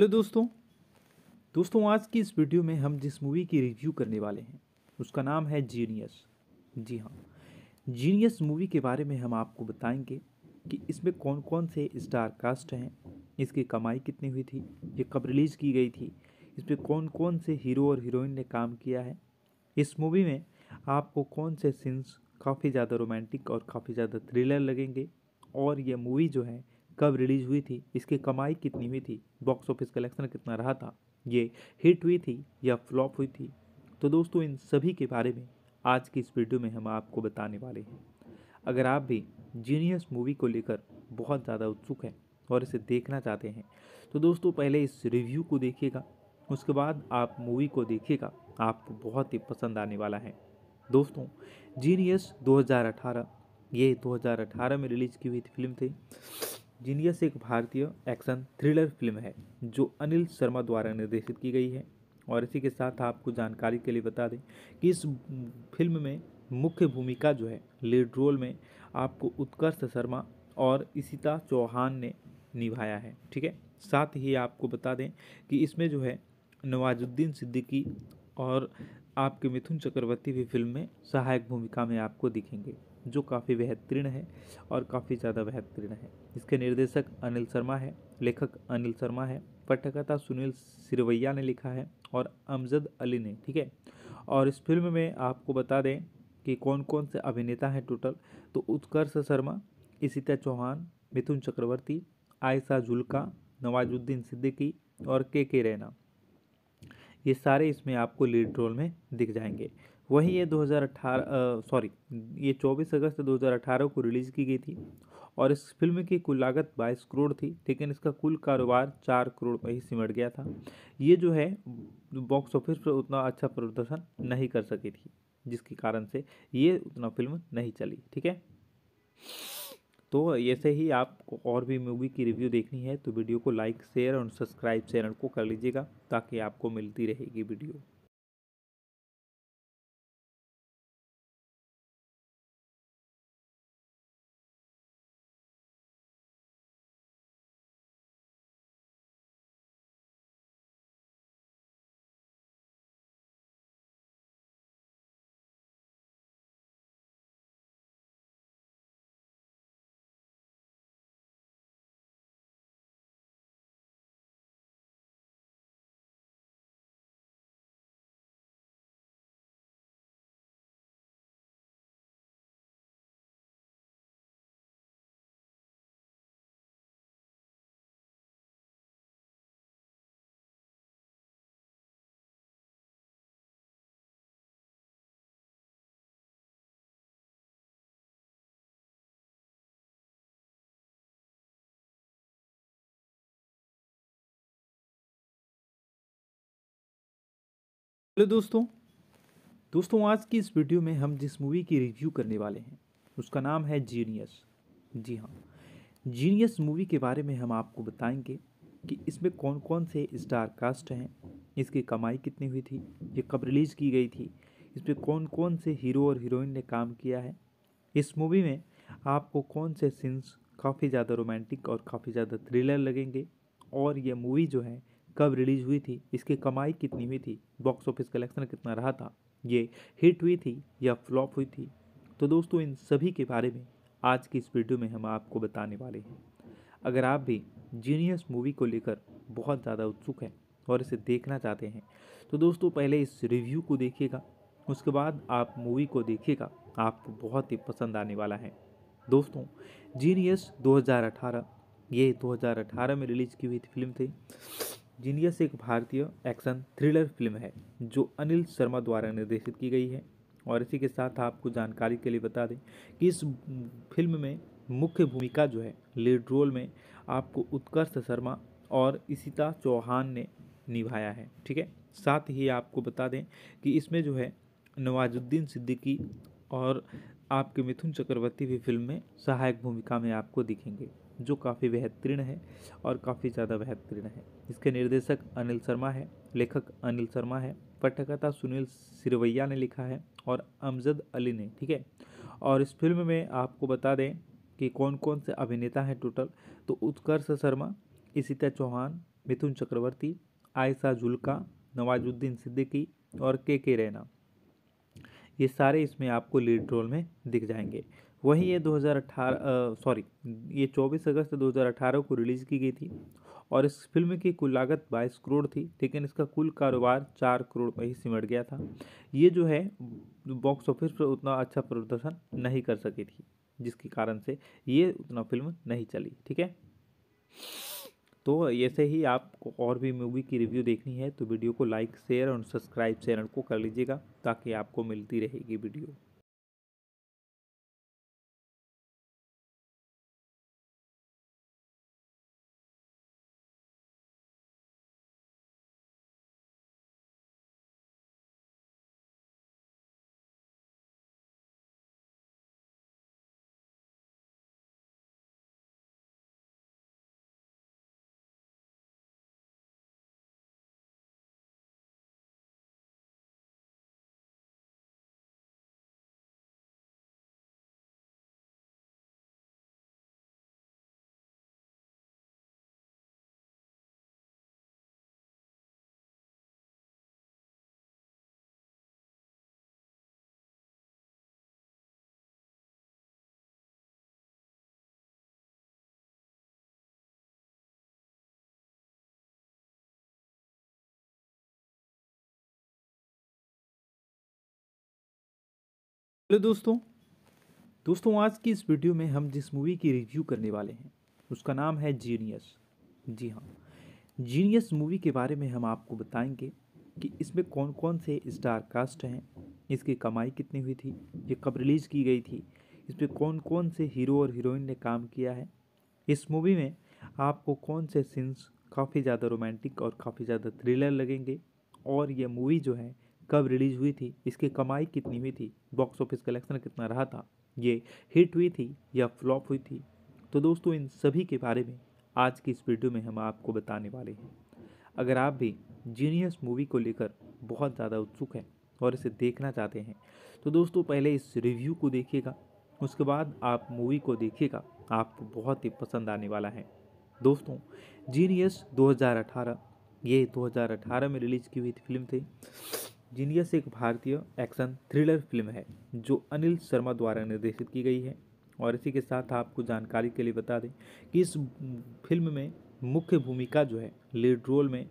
hello दोस्तों दोस्तों आज की इस वीडियो में हम जिस मूवी की रिव्यू करने वाले हैं उसका नाम है जीनियस जी हाँ जीनियस मूवी के बारे में हम आपको बताएंगे कि इसमें कौन कौन से स्टार कास्ट हैं इसकी कमाई कितनी हुई थी ये कब रिलीज़ की गई थी इसमें कौन कौन से हीरो और हीरोइन ने काम किया है इस मूवी में आपको कौन से सीन्स काफ़ी ज़्यादा रोमांटिक और काफ़ी ज़्यादा थ्रिलर लगेंगे और ये मूवी जो है कब रिलीज़ हुई थी इसकी कमाई कितनी हुई थी बॉक्स ऑफिस कलेक्शन कितना रहा था ये हिट हुई थी या फ्लॉप हुई थी तो दोस्तों इन सभी के बारे में आज की इस वीडियो में हम आपको बताने वाले हैं अगर आप भी जीनियस मूवी को लेकर बहुत ज़्यादा उत्सुक हैं और इसे देखना चाहते हैं तो दोस्तों पहले इस रिव्यू को देखिएगा उसके बाद आप मूवी को देखिएगा आपको बहुत ही पसंद आने वाला है दोस्तों जीनियस 2018 ये 2018 में रिलीज़ की हुई फिल्म थी जीनियस एक भारतीय एक्शन थ्रिलर फिल्म है जो अनिल शर्मा द्वारा निर्देशित की गई है और इसी के साथ आपको जानकारी के लिए बता दें कि इस फिल्म में मुख्य भूमिका जो है लीड रोल में आपको उत्कर्ष शर्मा और इसिता चौहान ने निभाया है ठीक है साथ ही आपको बता दें कि इसमें जो है नवाजुद्दीन सिद्दीकी और आपके मिथुन चक्रवर्ती भी फिल्म में सहायक भूमिका में आपको दिखेंगे जो काफ़ी बेहतरीन है और काफ़ी ज़्यादा बेहतरीन है इसके निर्देशक अनिल शर्मा है लेखक अनिल शर्मा है पटकथा सुनील सिरवैया ने लिखा है और अमजद अली ने ठीक है और इस फिल्म में आपको बता दें कि कौन कौन से अभिनेता हैं टोटल तो उत्कर्ष शर्मा इसीता चौहान मिथुन चक्रवर्ती आयशा जुल्का नवाजुद्दीन सिद्दीकी और के के रैना ये सारे इसमें आपको लीड रोल में दिख जाएंगे वहीं ये 2018 सॉरी ये 24 अगस्त 2018 को रिलीज़ की गई थी और इस फिल्म की कुल लागत 22 करोड़ थी लेकिन इसका कुल कारोबार 4 करोड़ पर ही सिमट गया था ये जो है बॉक्स ऑफिस पर उतना अच्छा प्रदर्शन नहीं कर सकी थी जिसके कारण से ये उतना फिल्म नहीं चली ठीक है तो ऐसे ही आपको और भी मूवी की रिव्यू देखनी है तो वीडियो को लाइक शेयर और सब्सक्राइब चैनल को कर लीजिएगा ताकि आपको मिलती रहेगी वीडियो हेलो दोस्तों दोस्तों आज की इस वीडियो में हम जिस मूवी की रिव्यू करने वाले हैं उसका नाम है जीनियस जी हाँ जीनियस मूवी के बारे में हम आपको बताएंगे कि इसमें कौन कौन से स्टार कास्ट हैं इसकी कमाई कितनी हुई थी ये कब रिलीज़ की गई थी इसमें कौन कौन से हीरो और हीरोइन ने काम किया है इस मूवी में आपको कौन से सीन्स काफ़ी ज़्यादा रोमांटिक और काफ़ी ज़्यादा थ्रिलर लगेंगे और यह मूवी जो है कब रिलीज़ हुई थी इसकी कमाई कितनी हुई थी बॉक्स ऑफिस कलेक्शन कितना रहा था ये हिट हुई थी या फ्लॉप हुई थी तो दोस्तों इन सभी के बारे में आज की इस वीडियो में हम आपको बताने वाले हैं अगर आप भी जीनियस मूवी को लेकर बहुत ज़्यादा उत्सुक हैं और इसे देखना चाहते हैं तो दोस्तों पहले इस रिव्यू को देखिएगा उसके बाद आप मूवी को देखिएगा आपको बहुत ही पसंद आने वाला है दोस्तों जीनियस 2018 ये 2018 में रिलीज़ की हुई फिल्म थी जीनियस एक भारतीय एक्शन थ्रिलर फिल्म है जो अनिल शर्मा द्वारा निर्देशित की गई है और इसी के साथ आपको जानकारी के लिए बता दें कि इस फिल्म में मुख्य भूमिका जो है लीड रोल में आपको उत्कर्ष शर्मा और इसिता चौहान ने निभाया है ठीक है साथ ही आपको बता दें कि इसमें जो है नवाजुद्दीन सिद्दीकी और आपके मिथुन चक्रवर्ती भी फिल्म में सहायक भूमिका में आपको दिखेंगे जो काफ़ी बेहतरीन है और काफ़ी ज़्यादा बेहतरीन है इसके निर्देशक अनिल शर्मा है लेखक अनिल शर्मा है पटकथा सुनील सिरवैया ने लिखा है और अमजद अली ने ठीक है और इस फिल्म में आपको बता दें कि कौन कौन से अभिनेता हैं टोटल तो उत्कर्ष शर्मा इसीता चौहान मिथुन चक्रवर्ती आयशा जुल्का नवाजुद्दीन सिद्दीकी और के के रैना ये सारे इसमें आपको लीड रोल में दिख जाएंगे वहीं ये 2018 सॉरी ये 24 अगस्त 2018 को रिलीज़ की गई थी और इस फिल्म की कुल लागत 22 करोड़ थी लेकिन इसका कुल कारोबार 4 करोड़ में ही सिमट गया था ये जो है बॉक्स ऑफिस पर उतना अच्छा प्रदर्शन नहीं कर सकी थी जिसके कारण से ये उतना फिल्म नहीं चली ठीक है तो ऐसे ही आपको और भी मूवी की रिव्यू देखनी है तो वीडियो को लाइक शेयर और सब्सक्राइब चैनल को कर लीजिएगा ताकि आपको मिलती रहेगी वीडियो हेलो दोस्तों दोस्तों आज की इस वीडियो में हम जिस मूवी की रिव्यू करने वाले हैं उसका नाम है जीनियस जी हाँ जीनियस मूवी के बारे में हम आपको बताएंगे कि इसमें कौन कौन से स्टार कास्ट हैं इसकी कमाई कितनी हुई थी ये कब रिलीज़ की गई थी इसमें कौन कौन से हीरो और हीरोइन ने काम किया है इस मूवी में आपको कौन से सीन्स काफ़ी ज़्यादा रोमांटिक और काफ़ी ज़्यादा थ्रिलर लगेंगे और ये मूवी जो है कब रिलीज़ हुई थी इसकी कमाई कितनी हुई थी बॉक्स ऑफिस कलेक्शन कितना रहा था ये हिट हुई थी या फ्लॉप हुई थी तो दोस्तों इन सभी के बारे में आज की इस वीडियो में हम आपको बताने वाले हैं अगर आप भी जीनियस मूवी को लेकर बहुत ज़्यादा उत्सुक हैं और इसे देखना चाहते हैं तो दोस्तों पहले इस रिव्यू को देखिएगा उसके बाद आप मूवी को देखिएगा आपको बहुत ही पसंद आने वाला है दोस्तों जीनियस 2018 ये 2018 में रिलीज़ की हुई थी फिल्म थी जीनियस एक भारतीय एक्शन थ्रिलर फिल्म है जो अनिल शर्मा द्वारा निर्देशित की गई है और इसी के साथ आपको जानकारी के लिए बता दें कि इस फिल्म में मुख्य भूमिका जो है लीड रोल में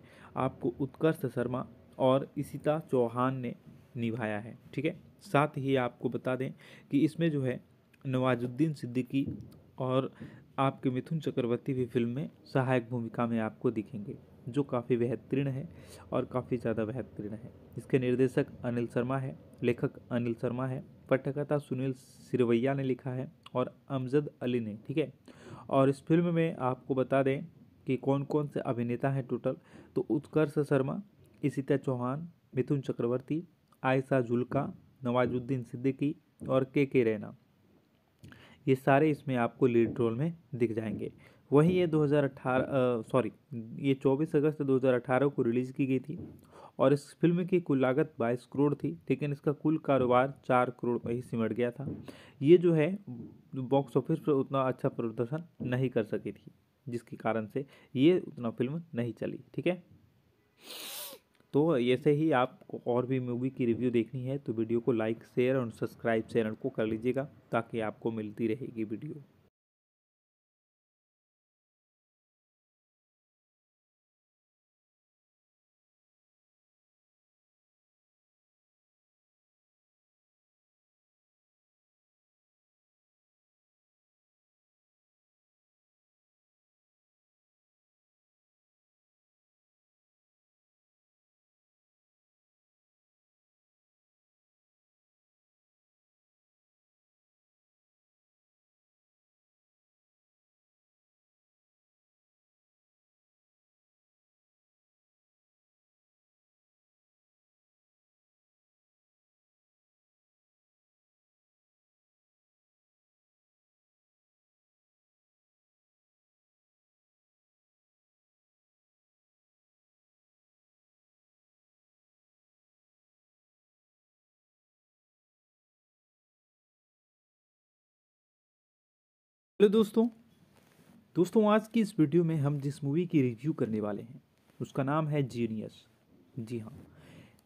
आपको उत्कर्ष शर्मा और इसिता चौहान ने निभाया है ठीक है साथ ही आपको बता दें कि इसमें जो है नवाजुद्दीन सिद्दीकी और आपके मिथुन चक्रवर्ती भी फिल्म में सहायक भूमिका में आपको दिखेंगे जो काफ़ी बेहतरीन है और काफ़ी ज़्यादा बेहतरीन है इसके निर्देशक अनिल शर्मा है लेखक अनिल शर्मा है पटकथा सुनील सिरवैया ने लिखा है और अमजद अली ने ठीक है और इस फिल्म में आपको बता दें कि कौन कौन से अभिनेता हैं टोटल तो उत्कर्ष शर्मा इसीता चौहान मिथुन चक्रवर्ती आयशा जुल्का नवाजुद्दीन सिद्दीकी और के के रैना ये सारे इसमें आपको लीड रोल में दिख जाएंगे वहीं ये 2018 सॉरी ये 24 अगस्त 2018 को रिलीज़ की गई थी और इस फिल्म की कुल लागत 22 करोड़ थी लेकिन इसका कुल कारोबार 4 करोड़ में ही सिमट गया था ये जो है बॉक्स ऑफिस पर उतना अच्छा प्रदर्शन नहीं कर सकी थी जिसके कारण से ये उतना फिल्म नहीं चली ठीक है तो ऐसे ही आपको और भी मूवी की रिव्यू देखनी है तो वीडियो को लाइक शेयर और सब्सक्राइब चैनल को कर लीजिएगा ताकि आपको मिलती रहेगी वीडियो हेलो तो दोस्तों दोस्तों आज की इस वीडियो में हम जिस मूवी की रिव्यू करने वाले हैं उसका नाम है जीनियस जी हाँ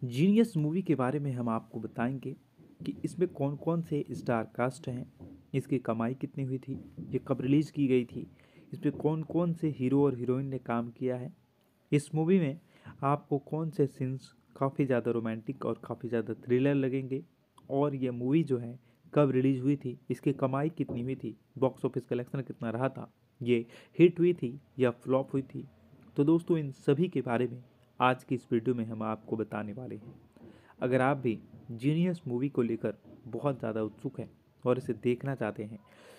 जीनियस मूवी के बारे में हम आपको बताएंगे कि इसमें कौन कौन से स्टार कास्ट हैं इसकी कमाई कितनी हुई थी ये कब रिलीज़ की गई थी इसमें कौन कौन से हीरो और हीरोइन ने काम किया है इस मूवी में आपको कौन से सीन्स काफ़ी ज़्यादा रोमांटिक और काफ़ी ज़्यादा थ्रिलर लगेंगे और ये मूवी जो है कब रिलीज हुई थी इसकी कमाई कितनी हुई थी बॉक्स ऑफिस कलेक्शन कितना रहा था ये हिट हुई थी या फ्लॉप हुई थी तो दोस्तों इन सभी के बारे में आज की इस वीडियो में हम आपको बताने वाले हैं अगर आप भी जीनियस मूवी को लेकर बहुत ज़्यादा उत्सुक हैं और इसे देखना चाहते हैं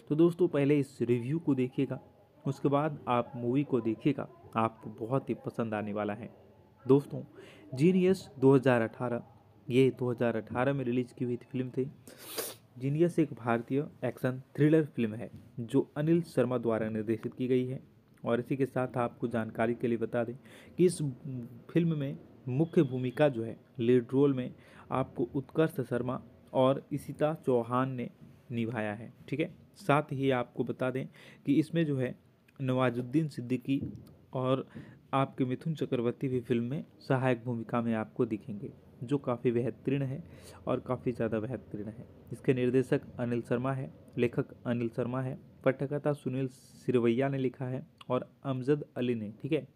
तो दोस्तों पहले इस रिव्यू को देखिएगा उसके बाद आप मूवी को देखिएगा आपको बहुत ही पसंद आने वाला है दोस्तों जीनियस 2018 ये 2018 में रिलीज़ की हुई फिल्म थी जीनियस एक भारतीय एक्शन थ्रिलर फिल्म है जो अनिल शर्मा द्वारा निर्देशित की गई है और इसी के साथ आपको जानकारी के लिए बता दें कि इस फिल्म में मुख्य भूमिका जो है लीड रोल में आपको उत्कर्ष शर्मा और इसिता चौहान ने निभाया है ठीक है साथ ही आपको बता दें कि इसमें जो है नवाजुद्दीन सिद्दीकी और आपके मिथुन चक्रवर्ती भी फिल्म में सहायक भूमिका में आपको दिखेंगे जो काफ़ी बेहतरीन है और काफ़ी ज़्यादा बेहतरीन है इसके निर्देशक अनिल शर्मा है लेखक अनिल शर्मा है पटकथा सुनील सिरवैया ने लिखा है और अमजद अली ने ठीक है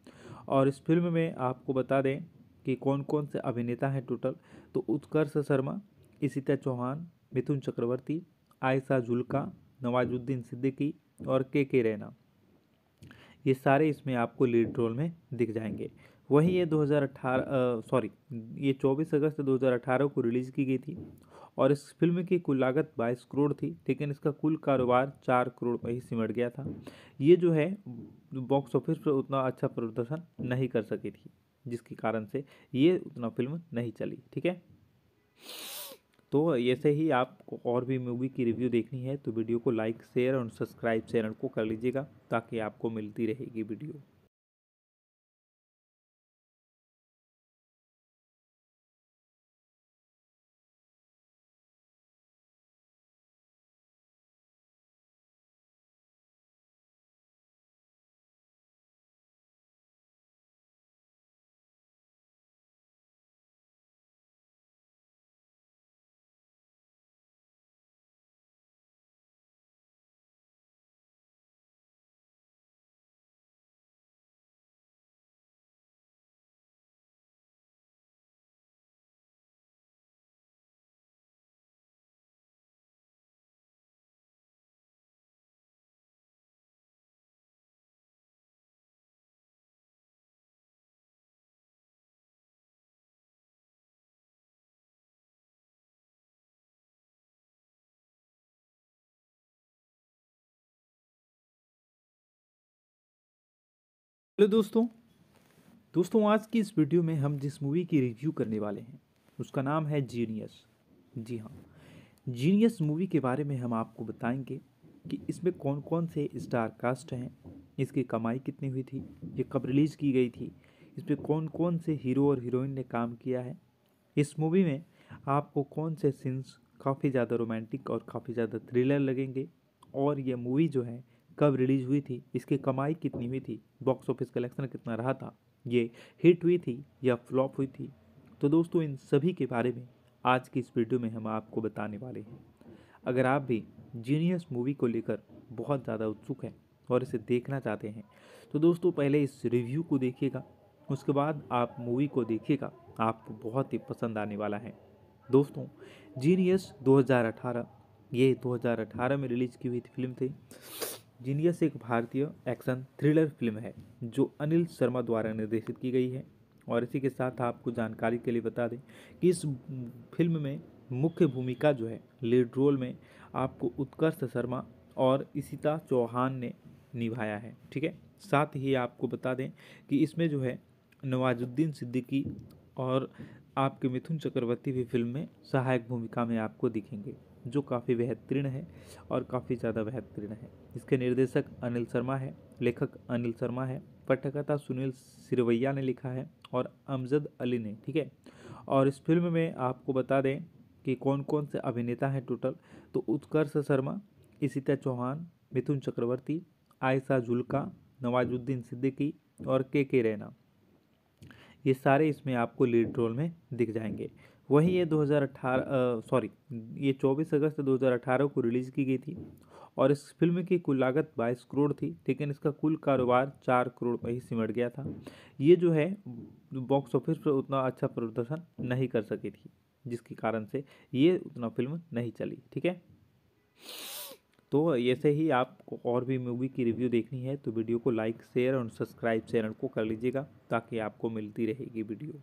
और इस फिल्म में आपको बता दें कि कौन कौन से अभिनेता हैं टोटल तो उत्कर्ष शर्मा इसीता चौहान मिथुन चक्रवर्ती आयशा जुल्का नवाजुद्दीन सिद्दीकी और के के रैना ये सारे इसमें आपको लीड रोल में दिख जाएंगे वहीं ये 2018 सॉरी ये 24 अगस्त 2018 को रिलीज़ की गई थी और इस फिल्म की कुल लागत 22 करोड़ थी लेकिन इसका कुल कारोबार 4 करोड़ पर ही सिमट गया था ये जो है बॉक्स ऑफिस पर उतना अच्छा प्रदर्शन नहीं कर सकी थी जिसके कारण से ये उतना फिल्म नहीं चली ठीक है तो ऐसे ही आपको और भी मूवी की रिव्यू देखनी है तो वीडियो को लाइक शेयर और सब्सक्राइब चैनल को कर लीजिएगा ताकि आपको मिलती रहेगी वीडियो हेलो दोस्तों दोस्तों आज की इस वीडियो में हम जिस मूवी की रिव्यू करने वाले हैं उसका नाम है जीनियस जी हाँ जीनियस मूवी के बारे में हम आपको बताएंगे कि इसमें कौन कौन से स्टार कास्ट हैं इसकी कमाई कितनी हुई थी ये कब रिलीज़ की गई थी इसमें कौन कौन से हीरो और हीरोइन ने काम किया है इस मूवी में आपको कौन से सीन्स काफ़ी ज़्यादा रोमांटिक और काफ़ी ज़्यादा थ्रिलर लगेंगे और ये मूवी जो है कब रिलीज़ हुई थी इसकी कमाई कितनी हुई थी बॉक्स ऑफिस कलेक्शन कितना रहा था ये हिट हुई थी या फ्लॉप हुई थी तो दोस्तों इन सभी के बारे में आज की इस वीडियो में हम आपको बताने वाले हैं अगर आप भी जीनियस मूवी को लेकर बहुत ज़्यादा उत्सुक हैं और इसे देखना चाहते हैं तो दोस्तों पहले इस रिव्यू को देखिएगा उसके बाद आप मूवी को देखिएगा आपको बहुत ही पसंद आने वाला है दोस्तों जीनियस 2018 ये 2018 में रिलीज़ की हुई थी फिल्म थी जीनियस एक भारतीय एक्शन थ्रिलर फिल्म है जो अनिल शर्मा द्वारा निर्देशित की गई है और इसी के साथ आपको जानकारी के लिए बता दें कि इस फिल्म में मुख्य भूमिका जो है लीड रोल में आपको उत्कर्ष शर्मा और इसिता चौहान ने निभाया है ठीक है साथ ही आपको बता दें कि इसमें जो है नवाजुद्दीन सिद्दीकी और आपके मिथुन चक्रवर्ती भी फिल्म में सहायक भूमिका में आपको दिखेंगे जो काफ़ी बेहतरीन है और काफ़ी ज़्यादा बेहतरीन है इसके निर्देशक अनिल शर्मा है लेखक अनिल शर्मा है पटकथा सुनील सिरवैया ने लिखा है और अमजद अली ने ठीक है और इस फिल्म में आपको बता दें कि कौन कौन से अभिनेता हैं टोटल तो उत्कर्ष शर्मा इसीता चौहान मिथुन चक्रवर्ती आयशा जुल्का नवाजुद्दीन सिद्दीकी और के के रैना ये सारे इसमें आपको लीड रोल में दिख जाएंगे वहीं ये 2018 सॉरी ये 24 अगस्त 2018 को रिलीज़ की गई थी और इस फिल्म की कुल लागत 22 करोड़ थी लेकिन इसका कुल कारोबार 4 करोड़ पर ही सिमट गया था ये जो है बॉक्स ऑफिस पर उतना अच्छा प्रदर्शन नहीं कर सकी थी जिसके कारण से ये उतना फिल्म नहीं चली ठीक है तो ऐसे ही आपको और भी मूवी की रिव्यू देखनी है तो वीडियो को लाइक शेयर और सब्सक्राइब चैनल को कर लीजिएगा ताकि आपको मिलती रहेगी वीडियो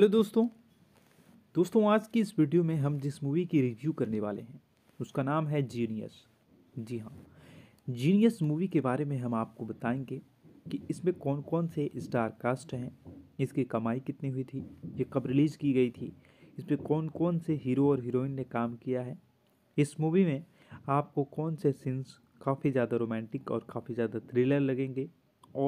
हेलो दोस्तों दोस्तों आज की इस वीडियो में हम जिस मूवी की रिव्यू करने वाले हैं उसका नाम है जीनियस जी हाँ जीनियस मूवी के बारे में हम आपको बताएंगे कि इसमें कौन कौन से स्टार कास्ट हैं इसकी कमाई कितनी हुई थी ये कब रिलीज़ की गई थी इसमें कौन कौन से हीरो और हीरोइन ने काम किया है इस मूवी में आपको कौन से सीन्स काफ़ी ज़्यादा रोमांटिक और काफ़ी ज़्यादा थ्रिलर लगेंगे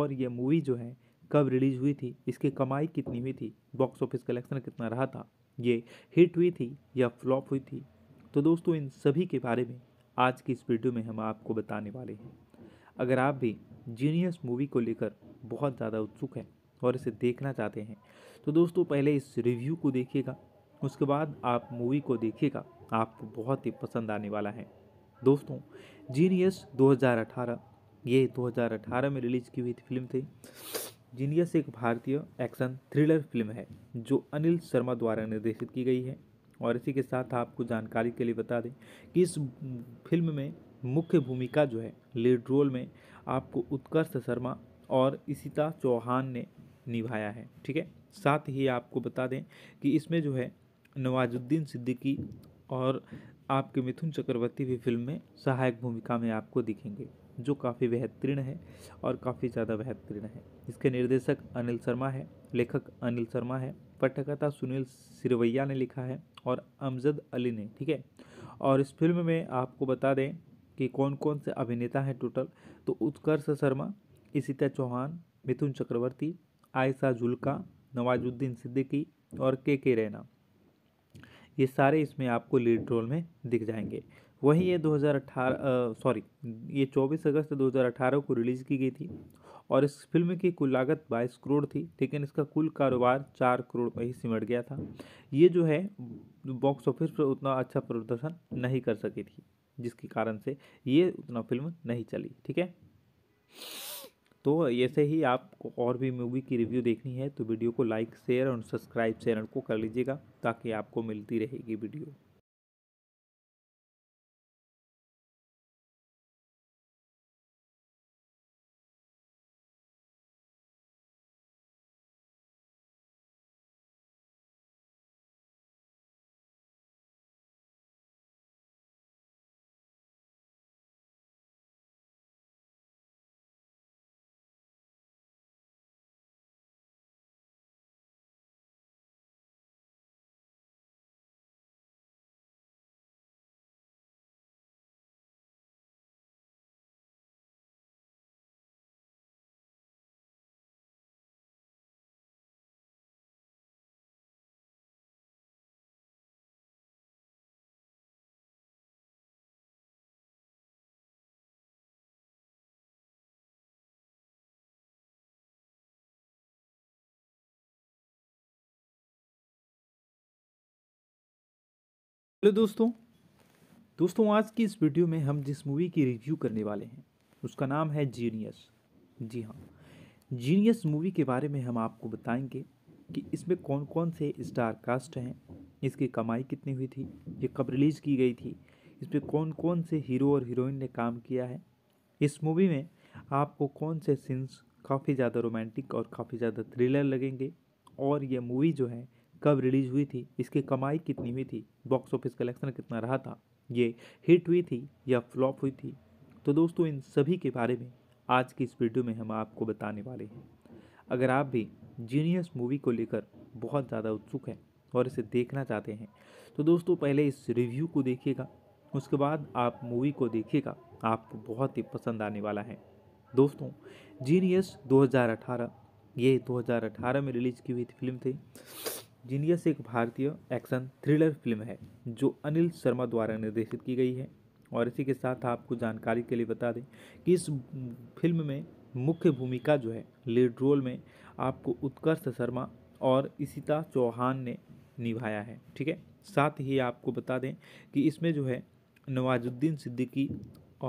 और ये मूवी जो है कब रिलीज़ हुई थी इसकी कमाई कितनी हुई थी बॉक्स ऑफिस कलेक्शन कितना रहा था ये हिट हुई थी या फ्लॉप हुई थी तो दोस्तों इन सभी के बारे में आज की इस वीडियो में हम आपको बताने वाले हैं अगर आप भी जीनियस मूवी को लेकर बहुत ज़्यादा उत्सुक हैं और इसे देखना चाहते हैं तो दोस्तों पहले इस रिव्यू को देखिएगा उसके बाद आप मूवी को देखिएगा आपको बहुत ही पसंद आने वाला है दोस्तों जीनियस 2018 ये 2018 में रिलीज़ की हुई थी फिल्म थी जीनियस एक भारतीय एक्शन थ्रिलर फिल्म है जो अनिल शर्मा द्वारा निर्देशित की गई है और इसी के साथ आपको जानकारी के लिए बता दें कि इस फिल्म में मुख्य भूमिका जो है लीड रोल में आपको उत्कर्ष शर्मा और इसिता चौहान ने निभाया है ठीक है साथ ही आपको बता दें कि इसमें जो है नवाजुद्दीन सिद्दीकी और आपके मिथुन चक्रवर्ती भी फिल्म में सहायक भूमिका में आपको दिखेंगे जो काफ़ी बेहतरीन है और काफ़ी ज़्यादा बेहतरीन है इसके निर्देशक अनिल शर्मा है लेखक अनिल शर्मा है पटकथा सुनील सिरवैया ने लिखा है और अमजद अली ने ठीक है और इस फिल्म में आपको बता दें कि कौन कौन से अभिनेता हैं टोटल तो उत्कर्ष शर्मा इसिता चौहान मिथुन चक्रवर्ती आयशा जुल्का नवाजुद्दीन सिद्दीकी और के के रैना ये सारे इसमें आपको लीड रोल में दिख जाएंगे वहीं ये 2018 सॉरी ये 24 अगस्त 2018 को रिलीज़ की गई थी और इस फिल्म की कुल लागत 22 करोड़ थी लेकिन इसका कुल कारोबार 4 करोड़ पर ही सिमट गया था ये जो है बॉक्स ऑफिस पर उतना अच्छा प्रदर्शन नहीं कर सकी थी जिसके कारण से ये उतना फिल्म नहीं चली ठीक है तो ऐसे ही आपको और भी मूवी की रिव्यू देखनी है तो वीडियो को लाइक शेयर और सब्सक्राइब चैनल को कर लीजिएगा ताकि आपको मिलती रहेगी वीडियो हेलो दोस्तों दोस्तों आज की इस वीडियो में हम जिस मूवी की रिव्यू करने वाले हैं उसका नाम है जीनियस जी हाँ जीनियस मूवी के बारे में हम आपको बताएंगे कि इसमें कौन कौन से स्टार कास्ट हैं इसकी कमाई कितनी हुई थी ये कब रिलीज़ की गई थी इसमें कौन कौन से हीरो और हीरोइन ने काम किया है इस मूवी में आपको कौन से सीन्स काफ़ी ज़्यादा रोमांटिक और काफ़ी ज़्यादा थ्रिलर लगेंगे और यह मूवी जो है कब रिलीज़ हुई थी इसकी कमाई कितनी हुई थी बॉक्स ऑफिस कलेक्शन कितना रहा था ये हिट हुई थी या फ्लॉप हुई थी तो दोस्तों इन सभी के बारे में आज की इस वीडियो में हम आपको बताने वाले हैं अगर आप भी जीनियस मूवी को लेकर बहुत ज़्यादा उत्सुक हैं और इसे देखना चाहते हैं तो दोस्तों पहले इस रिव्यू को देखिएगा उसके बाद आप मूवी को देखिएगा आपको बहुत ही पसंद आने वाला है दोस्तों जीनियस 2018 ये 2018 में रिलीज़ की हुई फिल्म थी जीनियस एक भारतीय एक्शन थ्रिलर फिल्म है जो अनिल शर्मा द्वारा निर्देशित की गई है और इसी के साथ आपको जानकारी के लिए बता दें कि इस फिल्म में मुख्य भूमिका जो है लीड रोल में आपको उत्कर्ष शर्मा और इसिता चौहान ने निभाया है ठीक है साथ ही आपको बता दें कि इसमें जो है नवाजुद्दीन सिद्दीकी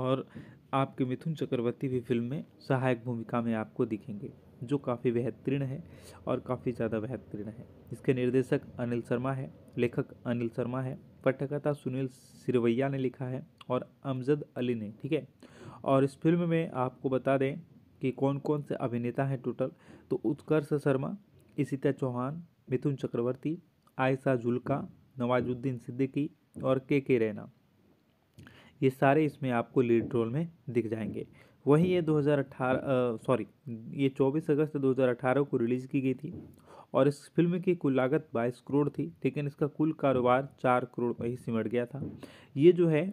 और आपके मिथुन चक्रवर्ती भी फिल्म में सहायक भूमिका में आपको दिखेंगे जो काफ़ी बेहतरीन है और काफ़ी ज़्यादा बेहतरीन है इसके निर्देशक अनिल शर्मा है लेखक अनिल शर्मा है पटकथा सुनील सिरवैया ने लिखा है और अमजद अली ने ठीक है और इस फिल्म में आपको बता दें कि कौन कौन से अभिनेता हैं टोटल तो उत्कर्ष शर्मा इसीता चौहान मिथुन चक्रवर्ती आयशा जुल्का नवाजुद्दीन सिद्दीकी और के के रैना ये सारे इसमें आपको लीड रोल में दिख जाएंगे वहीं ये 2018 सॉरी ये 24 अगस्त 2018 को रिलीज़ की गई थी और इस फिल्म की कुल लागत 22 करोड़ थी लेकिन इसका कुल कारोबार 4 करोड़ में ही सिमट गया था ये जो है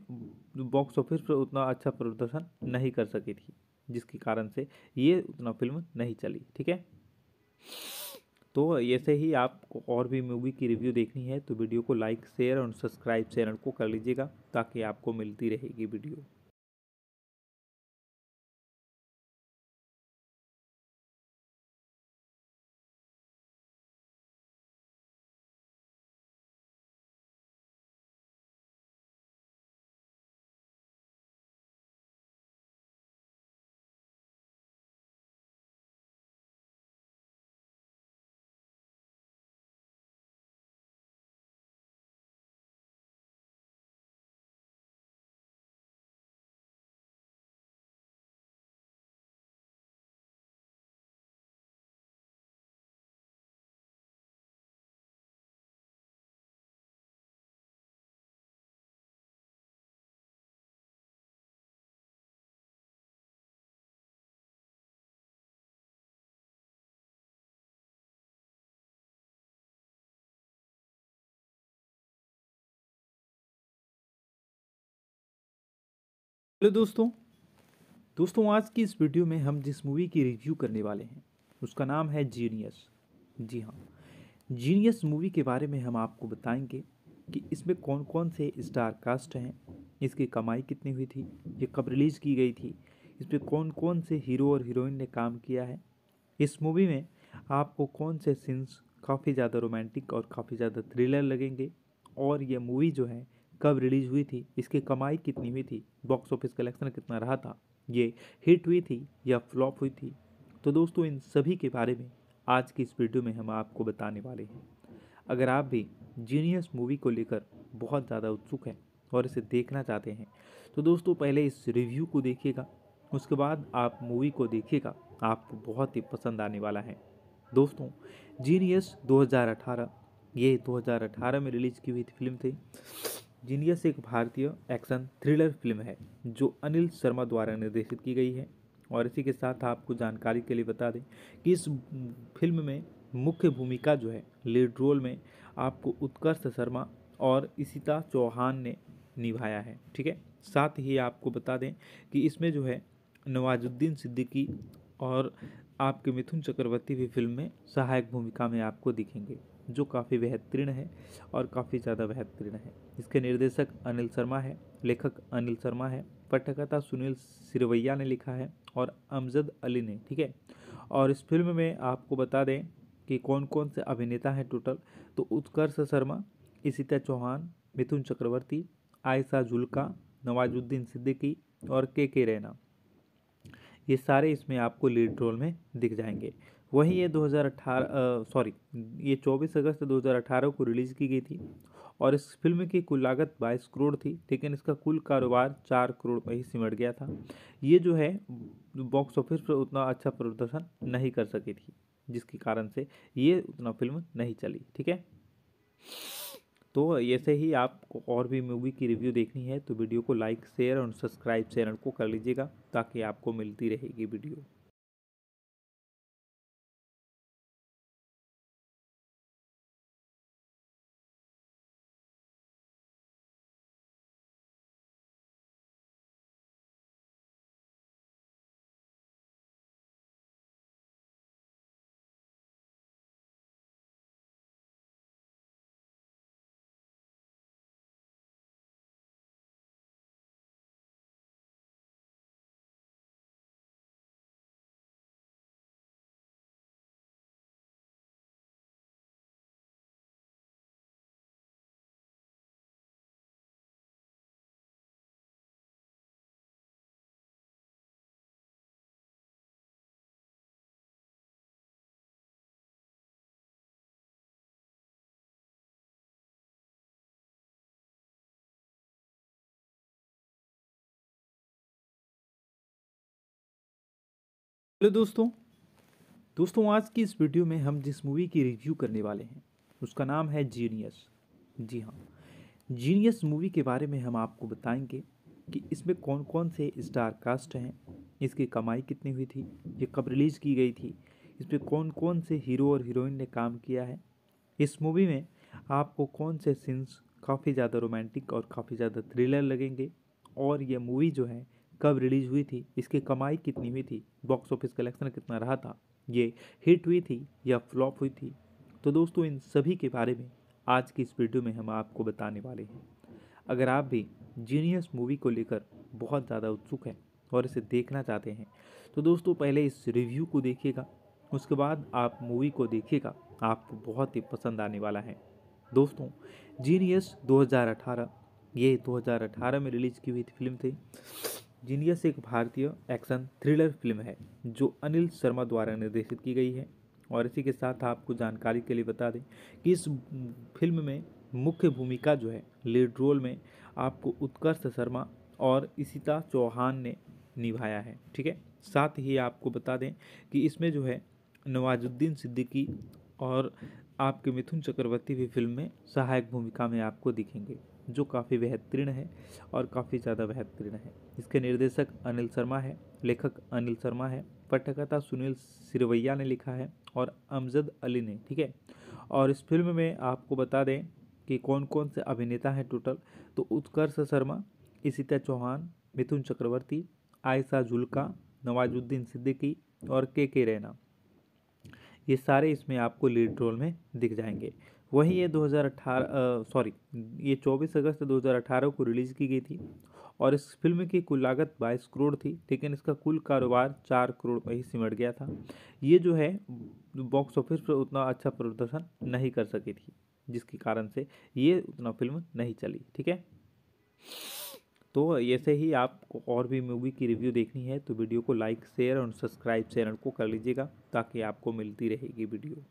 बॉक्स ऑफिस पर उतना अच्छा प्रदर्शन नहीं कर सकी थी जिसके कारण से ये उतना फिल्म नहीं चली ठीक है तो ऐसे ही आपको और भी मूवी की रिव्यू देखनी है तो वीडियो को लाइक शेयर और सब्सक्राइब चैनल को कर लीजिएगा ताकि आपको मिलती रहेगी वीडियो हेलो दोस्तों दोस्तों आज की इस वीडियो में हम जिस मूवी की रिव्यू करने वाले हैं उसका नाम है जीनियस जी हाँ जीनियस मूवी के बारे में हम आपको बताएंगे कि इसमें कौन कौन से स्टार कास्ट हैं इसकी कमाई कितनी हुई थी ये कब रिलीज़ की गई थी इसमें कौन कौन से हीरो और हीरोइन ने काम किया है इस मूवी में आपको कौन से सीन्स काफ़ी ज़्यादा रोमांटिक और काफ़ी ज़्यादा थ्रिलर लगेंगे और ये मूवी जो है कब रिलीज़ हुई थी इसकी कमाई कितनी हुई थी बॉक्स ऑफिस कलेक्शन कितना रहा था ये हिट हुई थी या फ्लॉप हुई थी तो दोस्तों इन सभी के बारे में आज की इस वीडियो में हम आपको बताने वाले हैं अगर आप भी जीनियस मूवी को लेकर बहुत ज़्यादा उत्सुक हैं और इसे देखना चाहते हैं तो दोस्तों पहले इस रिव्यू को देखिएगा उसके बाद आप मूवी को देखिएगा आपको बहुत ही पसंद आने वाला है दोस्तों जीनियस 2018 ये 2018 में रिलीज़ की हुई फिल्म थी जीनियस एक भारतीय एक्शन थ्रिलर फिल्म है जो अनिल शर्मा द्वारा निर्देशित की गई है और इसी के साथ आपको जानकारी के लिए बता दें कि इस फिल्म में मुख्य भूमिका जो है लीड रोल में आपको उत्कर्ष शर्मा और इसिता चौहान ने निभाया है ठीक है साथ ही आपको बता दें कि इसमें जो है नवाजुद्दीन सिद्दीकी और आपके मिथुन चक्रवर्ती भी फिल्म में सहायक भूमिका में आपको दिखेंगे जो काफ़ी बेहतरीन है और काफ़ी ज़्यादा बेहतरीन है इसके निर्देशक अनिल शर्मा है लेखक अनिल शर्मा है पटकथा सुनील सिरवैया ने लिखा है और अमजद अली ने ठीक है और इस फिल्म में आपको बता दें कि कौन कौन से अभिनेता हैं टोटल तो उत्कर्ष शर्मा इसीता चौहान मिथुन चक्रवर्ती आयशा जुल्का नवाजुद्दीन सिद्दीकी और के के रैना ये सारे इसमें आपको लीड रोल में दिख जाएंगे वहीं ये 2018 सॉरी ये 24 अगस्त 2018 को रिलीज़ की गई थी और इस फिल्म की कुल लागत 22 करोड़ थी लेकिन इसका कुल कारोबार 4 करोड़ में ही सिमट गया था ये जो है बॉक्स ऑफिस पर उतना अच्छा प्रदर्शन नहीं कर सकी थी जिसके कारण से ये उतना फिल्म नहीं चली ठीक है तो ऐसे ही आपको और भी मूवी की रिव्यू देखनी है तो वीडियो को लाइक शेयर और सब्सक्राइब चैनल को कर लीजिएगा ताकि आपको मिलती रहेगी वीडियो हेलो दोस्तों दोस्तों आज की इस वीडियो में हम जिस मूवी की रिव्यू करने वाले हैं उसका नाम है जीनियस जी हाँ जीनियस मूवी के बारे में हम आपको बताएंगे कि इसमें कौन कौन से स्टार कास्ट हैं इसकी कमाई कितनी हुई थी ये कब रिलीज़ की गई थी इसमें कौन कौन से हीरो और हीरोइन ने काम किया है इस मूवी में आपको कौन से सीन्स काफ़ी ज़्यादा रोमांटिक और काफ़ी ज़्यादा थ्रिलर लगेंगे और ये मूवी जो है कब रिलीज़ हुई थी इसकी कमाई कितनी हुई थी बॉक्स ऑफिस कलेक्शन कितना रहा था ये हिट हुई थी या फ्लॉप हुई थी तो दोस्तों इन सभी के बारे में आज की इस वीडियो में हम आपको बताने वाले हैं अगर आप भी जीनियस मूवी को लेकर बहुत ज़्यादा उत्सुक हैं और इसे देखना चाहते हैं तो दोस्तों पहले इस रिव्यू को देखिएगा उसके बाद आप मूवी को देखिएगा आपको बहुत ही पसंद आने वाला है दोस्तों जीनियस 2018 ये 2018 में रिलीज़ की हुई फिल्म थी जीनियस एक भारतीय एक्शन थ्रिलर फिल्म है जो अनिल शर्मा द्वारा निर्देशित की गई है और इसी के साथ आपको जानकारी के लिए बता दें कि इस फिल्म में मुख्य भूमिका जो है लीड रोल में आपको उत्कर्ष शर्मा और इसिता चौहान ने निभाया है ठीक है साथ ही आपको बता दें कि इसमें जो है नवाजुद्दीन सिद्दीकी और आपके मिथुन चक्रवर्ती भी फिल्म में सहायक भूमिका में आपको दिखेंगे जो काफ़ी बेहतरीन है और काफ़ी ज़्यादा बेहतरीन है इसके निर्देशक अनिल शर्मा है लेखक अनिल शर्मा है पटकथा सुनील सिरवैया ने लिखा है और अमजद अली ने ठीक है और इस फिल्म में आपको बता दें कि कौन कौन से अभिनेता हैं टोटल तो उत्कर्ष शर्मा इसीता चौहान मिथुन चक्रवर्ती आयशा जुल्का नवाजुद्दीन सिद्दीकी और के के रैना ये सारे इसमें आपको लीड रोल में दिख जाएंगे वहीं ये 2018 सॉरी ये 24 अगस्त 2018 को रिलीज़ की गई थी और इस फिल्म की कुल लागत 22 करोड़ थी लेकिन इसका कुल कारोबार 4 करोड़ में ही सिमट गया था ये जो है बॉक्स ऑफिस पर उतना अच्छा प्रदर्शन नहीं कर सकी थी जिसके कारण से ये उतना फिल्म नहीं चली ठीक है तो ऐसे ही आपको और भी मूवी की रिव्यू देखनी है तो वीडियो को लाइक शेयर और सब्सक्राइब चैनल को कर लीजिएगा ताकि आपको मिलती रहेगी वीडियो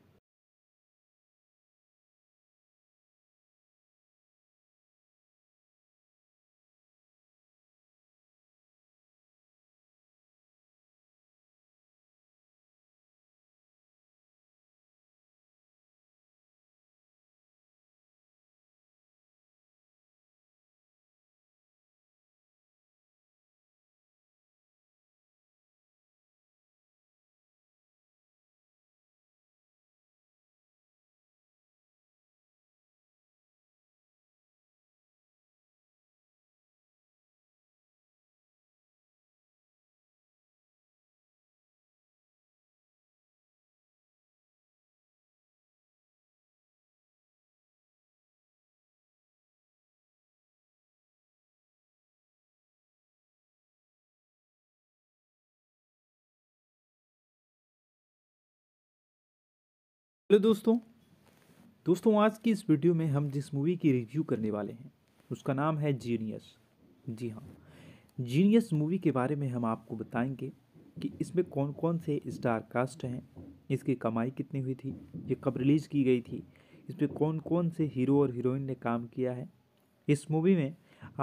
हेलो दोस्तों दोस्तों आज की इस वीडियो में हम जिस मूवी की रिव्यू करने वाले हैं उसका नाम है जीनियस जी हाँ जीनियस मूवी के बारे में हम आपको बताएंगे कि इसमें कौन कौन से स्टार कास्ट हैं इसकी कमाई कितनी हुई थी ये कब रिलीज़ की गई थी इसमें कौन कौन से हीरो और हीरोइन ने काम किया है इस मूवी में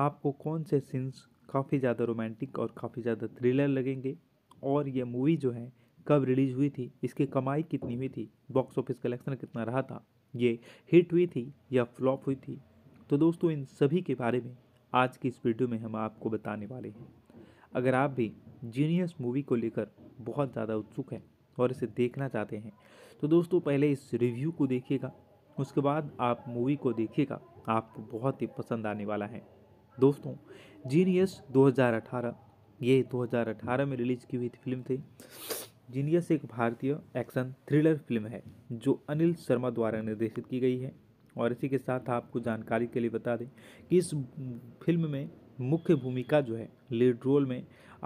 आपको कौन से सीन्स काफ़ी ज़्यादा रोमांटिक और काफ़ी ज़्यादा थ्रिलर लगेंगे और ये मूवी जो है कब रिलीज़ हुई थी इसकी कमाई कितनी हुई थी बॉक्स ऑफिस कलेक्शन कितना रहा था ये हिट हुई थी या फ्लॉप हुई थी तो दोस्तों इन सभी के बारे में आज की इस वीडियो में हम आपको बताने वाले हैं अगर आप भी जीनियस मूवी को लेकर बहुत ज़्यादा उत्सुक हैं और इसे देखना चाहते हैं तो दोस्तों पहले इस रिव्यू को देखिएगा उसके बाद आप मूवी को देखिएगा आपको बहुत ही पसंद आने वाला है दोस्तों जीनियस 2018 ये 2018 में रिलीज़ की हुई थी फिल्म थी जीनियस एक भारतीय एक्शन थ्रिलर फिल्म है जो अनिल शर्मा द्वारा निर्देशित की गई है और इसी के साथ आपको जानकारी के लिए बता दें कि इस फिल्म में मुख्य भूमिका जो है लीड रोल में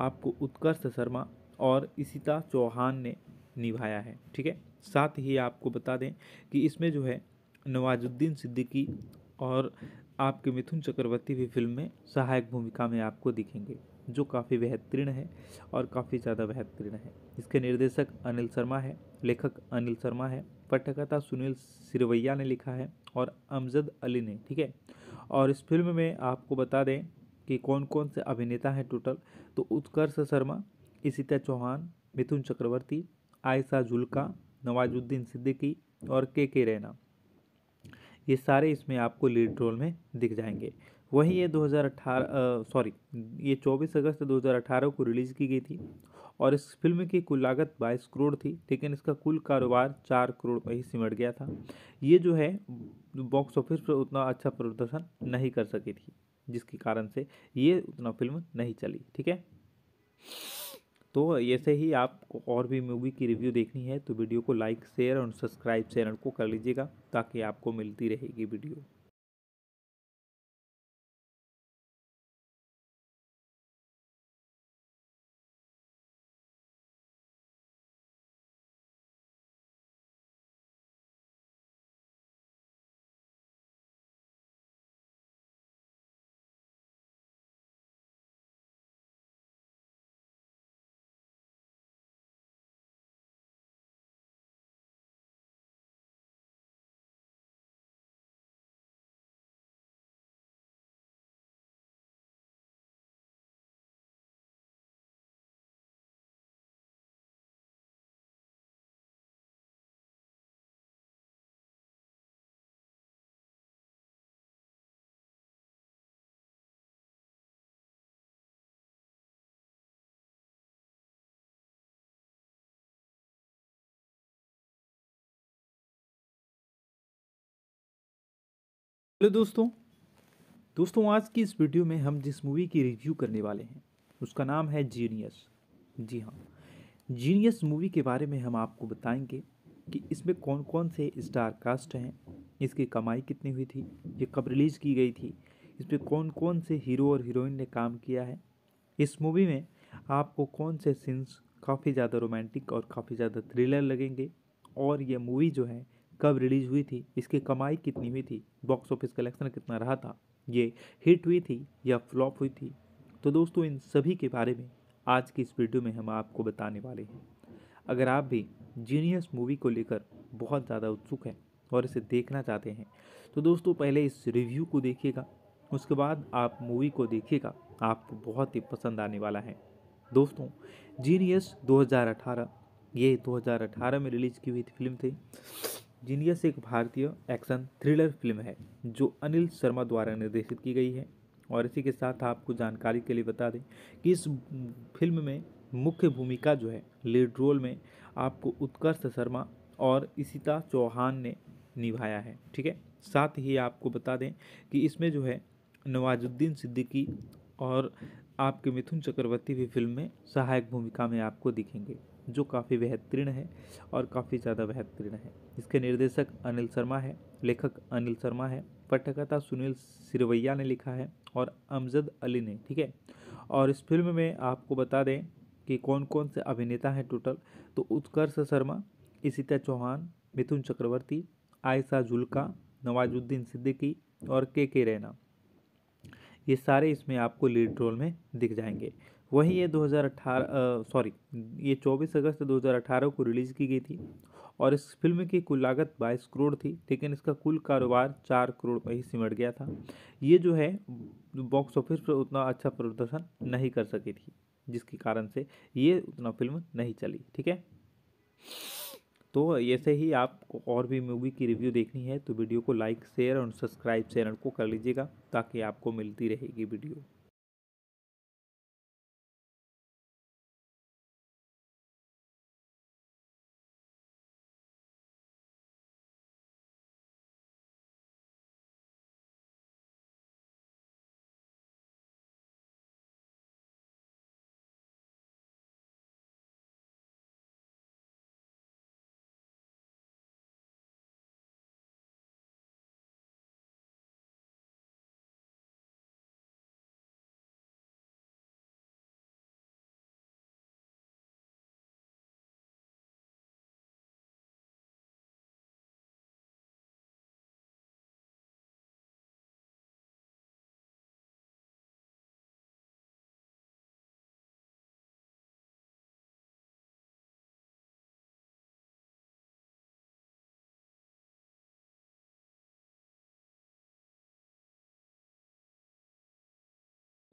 आपको उत्कर्ष शर्मा और इसिता चौहान ने निभाया है ठीक है साथ ही आपको बता दें कि इसमें जो है नवाजुद्दीन सिद्दीकी और आपके मिथुन चक्रवर्ती भी फिल्म में सहायक भूमिका में आपको दिखेंगे जो काफ़ी बेहतरीन है और काफ़ी ज़्यादा बेहतरीन है इसके निर्देशक अनिल शर्मा है लेखक अनिल शर्मा है पटकथा सुनील सिरवैया ने लिखा है और अमजद अली ने ठीक है और इस फिल्म में आपको बता दें कि कौन कौन से अभिनेता हैं टोटल तो उत्कर्ष शर्मा इसीता चौहान मिथुन चक्रवर्ती आयशा जुल्का नवाजुद्दीन सिद्दीकी और के के रैना ये सारे इसमें आपको लीड रोल में दिख जाएंगे वहीं ये 2018 सॉरी ये 24 अगस्त 2018 को रिलीज़ की गई थी और इस फिल्म की कुल लागत 22 करोड़ थी लेकिन इसका कुल कारोबार 4 करोड़ में ही सिमट गया था ये जो है बॉक्स ऑफिस पर उतना अच्छा प्रदर्शन नहीं कर सकी थी जिसके कारण से ये उतना फिल्म नहीं चली ठीक है तो ऐसे ही आपको और भी मूवी की रिव्यू देखनी है तो वीडियो को लाइक शेयर और सब्सक्राइब चैनल को कर लीजिएगा ताकि आपको मिलती रहेगी वीडियो तो दोस्तों दोस्तों आज की इस वीडियो में हम जिस मूवी की रिव्यू करने वाले हैं उसका नाम है जीनियस जी हाँ जीनियस मूवी के बारे में हम आपको बताएंगे कि इसमें कौन कौन से स्टार कास्ट हैं इसकी कमाई कितनी हुई थी ये कब रिलीज़ की गई थी इस पर कौन कौन से हीरो और हीरोइन ने काम किया है इस मूवी में आपको कौन से सीन्स काफ़ी ज़्यादा रोमांटिक और काफ़ी ज़्यादा थ्रिलर लगेंगे और ये मूवी जो है कब रिलीज़ हुई थी इसकी कमाई कितनी हुई थी बॉक्स ऑफिस कलेक्शन कितना रहा था ये हिट हुई थी या फ्लॉप हुई थी तो दोस्तों इन सभी के बारे में आज की इस वीडियो में हम आपको बताने वाले हैं अगर आप भी जीनियस मूवी को लेकर बहुत ज़्यादा उत्सुक हैं और इसे देखना चाहते हैं तो दोस्तों पहले इस रिव्यू को देखिएगा उसके बाद आप मूवी को देखिएगा आपको बहुत ही पसंद आने वाला है दोस्तों जीनियस 2018 ये 2018 में रिलीज़ की हुई थी फिल्म थी जीनियस एक भारतीय एक्शन थ्रिलर फिल्म है जो अनिल शर्मा द्वारा निर्देशित की गई है और इसी के साथ आपको जानकारी के लिए बता दें कि इस फिल्म में मुख्य भूमिका जो है लीड रोल में आपको उत्कर्ष शर्मा और इसिता चौहान ने निभाया है ठीक है साथ ही आपको बता दें कि इसमें जो है नवाजुद्दीन सिद्दीकी और आपके मिथुन चक्रवर्ती भी फिल्म में सहायक भूमिका में आपको दिखेंगे जो काफ़ी बेहतरीन है और काफ़ी ज़्यादा बेहतरीन है इसके निर्देशक अनिल शर्मा है लेखक अनिल शर्मा है पटकथा सुनील सिरवैया ने लिखा है और अमजद अली ने ठीक है और इस फिल्म में आपको बता दें कि कौन कौन से अभिनेता हैं टोटल तो उत्कर्ष शर्मा इसीता चौहान मिथुन चक्रवर्ती आयशा जुल्का नवाजुद्दीन सिद्दीकी और के के रैना ये सारे इसमें आपको लीड रोल में दिख जाएंगे वहीं ये 2018 सॉरी ये 24 अगस्त 2018 को रिलीज़ की गई थी और इस फिल्म की कुल लागत 22 करोड़ थी लेकिन इसका कुल कारोबार 4 करोड़ पर ही सिमट गया था ये जो है बॉक्स ऑफिस पर उतना अच्छा प्रदर्शन नहीं कर सकी थी जिसके कारण से ये उतना फिल्म नहीं चली ठीक है तो ऐसे ही आपको और भी मूवी की रिव्यू देखनी है तो वीडियो को लाइक शेयर और सब्सक्राइब चैनल को कर लीजिएगा ताकि आपको मिलती रहेगी वीडियो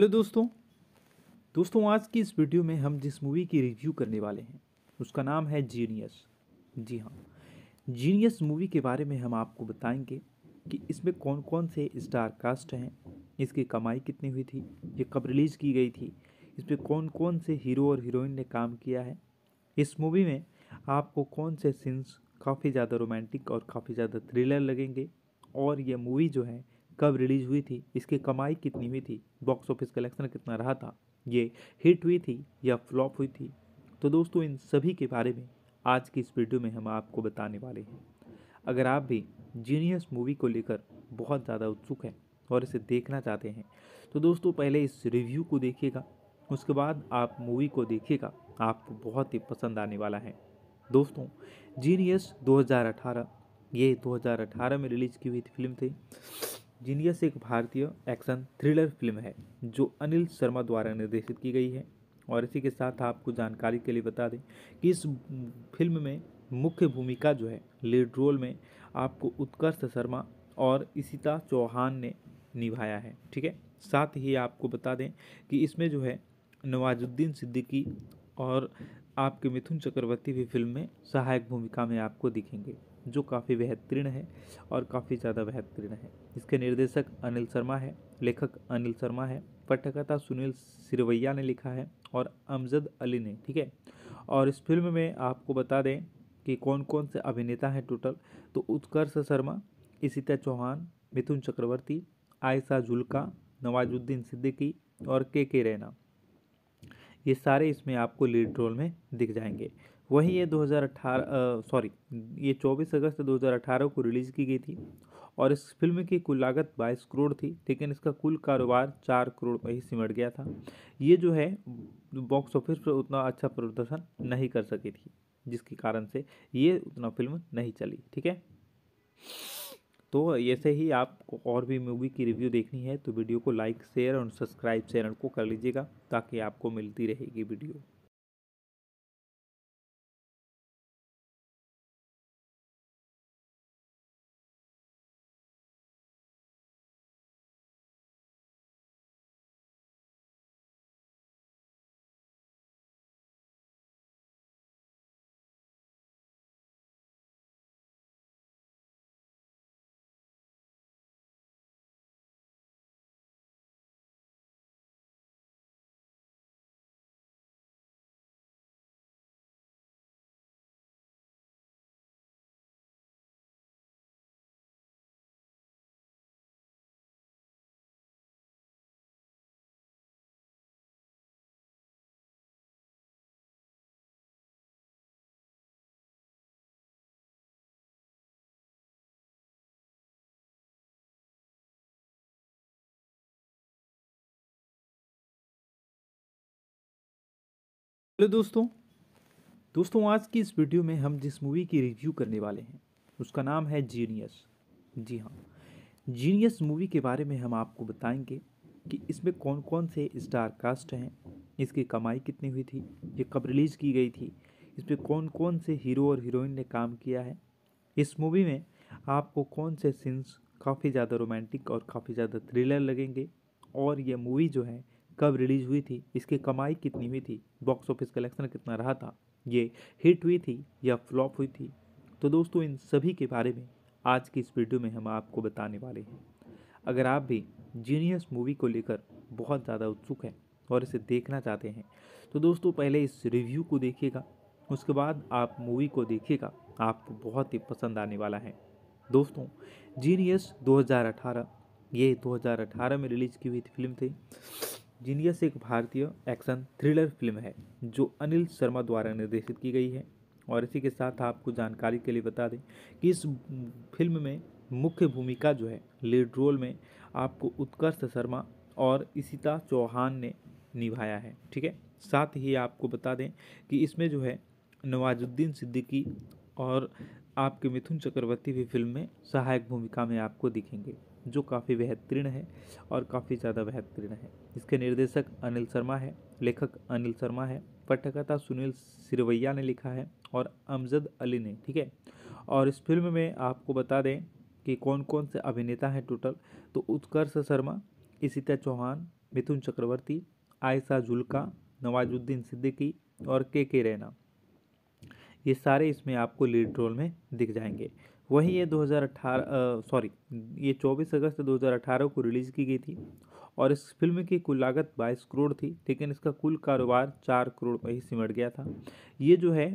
हेलो दोस्तों दोस्तों आज की इस वीडियो में हम जिस मूवी की रिव्यू करने वाले हैं उसका नाम है जीनियस जी हाँ जीनियस मूवी के बारे में हम आपको बताएंगे कि इसमें कौन कौन से स्टार कास्ट हैं इसकी कमाई कितनी हुई थी ये कब रिलीज़ की गई थी इसमें कौन कौन से हीरो और हीरोइन ने काम किया है इस मूवी में आपको कौन से सीन्स काफ़ी ज़्यादा रोमांटिक और काफ़ी ज़्यादा थ्रिलर लगेंगे और यह मूवी जो है कब रिलीज़ हुई थी इसकी कमाई कितनी हुई थी बॉक्स ऑफिस कलेक्शन कितना रहा था ये हिट हुई थी या फ्लॉप हुई थी तो दोस्तों इन सभी के बारे में आज की इस वीडियो में हम आपको बताने वाले हैं अगर आप भी जीनियस मूवी को लेकर बहुत ज़्यादा उत्सुक हैं और इसे देखना चाहते हैं तो दोस्तों पहले इस रिव्यू को देखिएगा उसके बाद आप मूवी को देखिएगा आपको बहुत ही पसंद आने वाला है दोस्तों जीनियस 2018 ये 2018 में रिलीज़ की हुई थी फिल्म थी जीनियस एक भारतीय एक्शन थ्रिलर फिल्म है जो अनिल शर्मा द्वारा निर्देशित की गई है और इसी के साथ आपको जानकारी के लिए बता दें कि इस फिल्म में मुख्य भूमिका जो है लीड रोल में आपको उत्कर्ष शर्मा और इसिता चौहान ने निभाया है ठीक है साथ ही आपको बता दें कि इसमें जो है नवाजुद्दीन सिद्दीकी और आपके मिथुन चक्रवर्ती भी फिल्म में सहायक भूमिका में आपको दिखेंगे जो काफ़ी बेहतरीन है और काफ़ी ज़्यादा बेहतरीन है इसके निर्देशक अनिल शर्मा है लेखक अनिल शर्मा है पटकथा सुनील सिरवैया ने लिखा है और अमजद अली ने ठीक है और इस फिल्म में आपको बता दें कि कौन कौन से अभिनेता हैं टोटल तो उत्कर्ष शर्मा इसीता चौहान मिथुन चक्रवर्ती आयशा जुल्का नवाजुद्दीन सिद्दीकी और के के रैना ये सारे इसमें आपको लीड रोल में दिख जाएंगे वहीं ये 2018 सॉरी ये 24 अगस्त 2018 को रिलीज़ की गई थी और इस फिल्म की कुल लागत 22 करोड़ थी लेकिन इसका कुल कारोबार 4 करोड़ में ही सिमट गया था ये जो है बॉक्स ऑफिस पर उतना अच्छा प्रदर्शन नहीं कर सकी थी जिसके कारण से ये उतना फिल्म नहीं चली ठीक है तो ऐसे ही आपको और भी मूवी की रिव्यू देखनी है तो वीडियो को लाइक शेयर और सब्सक्राइब चैनल को कर लीजिएगा ताकि आपको मिलती रहेगी वीडियो हेलो दोस्तों दोस्तों आज की इस वीडियो में हम जिस मूवी की रिव्यू करने वाले हैं उसका नाम है जीनियस जी हाँ जीनियस मूवी के बारे में हम आपको बताएंगे कि इसमें कौन कौन से स्टार कास्ट हैं इसकी कमाई कितनी हुई थी ये कब रिलीज़ की गई थी इसमें कौन कौन से हीरो और हीरोइन ने काम किया है इस मूवी में आपको कौन से सीन्स काफ़ी ज़्यादा रोमांटिक और काफ़ी ज़्यादा थ्रिलर लगेंगे और यह मूवी जो है कब रिलीज हुई थी इसकी कमाई कितनी हुई थी बॉक्स ऑफिस कलेक्शन कितना रहा था ये हिट हुई थी या फ्लॉप हुई थी तो दोस्तों इन सभी के बारे में आज की इस वीडियो में हम आपको बताने वाले हैं अगर आप भी जीनियस मूवी को लेकर बहुत ज़्यादा उत्सुक हैं और इसे देखना चाहते हैं तो दोस्तों पहले इस रिव्यू को देखिएगा उसके बाद आप मूवी को देखिएगा आपको बहुत ही पसंद आने वाला है दोस्तों जीनियस 2018 ये 2018 में रिलीज़ की हुई फिल्म थी जीनियस एक भारतीय एक्शन थ्रिलर फिल्म है जो अनिल शर्मा द्वारा निर्देशित की गई है और इसी के साथ आपको जानकारी के लिए बता दें कि इस फिल्म में मुख्य भूमिका जो है लीड रोल में आपको उत्कर्ष शर्मा और इसिता चौहान ने निभाया है ठीक है साथ ही आपको बता दें कि इसमें जो है नवाजुद्दीन सिद्दीकी और आपके मिथुन चक्रवर्ती भी फिल्म में सहायक भूमिका में आपको दिखेंगे जो काफ़ी बेहतरीन है और काफ़ी ज़्यादा बेहतरीन है इसके निर्देशक अनिल शर्मा है लेखक अनिल शर्मा है पटकथा सुनील सिरवैया ने लिखा है और अमजद अली ने ठीक है और इस फिल्म में आपको बता दें कि कौन कौन से अभिनेता हैं टोटल तो उत्कर्ष शर्मा इसीता चौहान मिथुन चक्रवर्ती आयशा जुल्का नवाजुद्दीन सिद्दीकी और के के रैना ये सारे इसमें आपको लीड रोल में दिख जाएंगे वहीं ये 2018 सॉरी ये 24 अगस्त 2018 को रिलीज़ की गई थी और इस फिल्म की कुल लागत 22 करोड़ थी लेकिन इसका कुल कारोबार 4 करोड़ में ही सिमट गया था ये जो है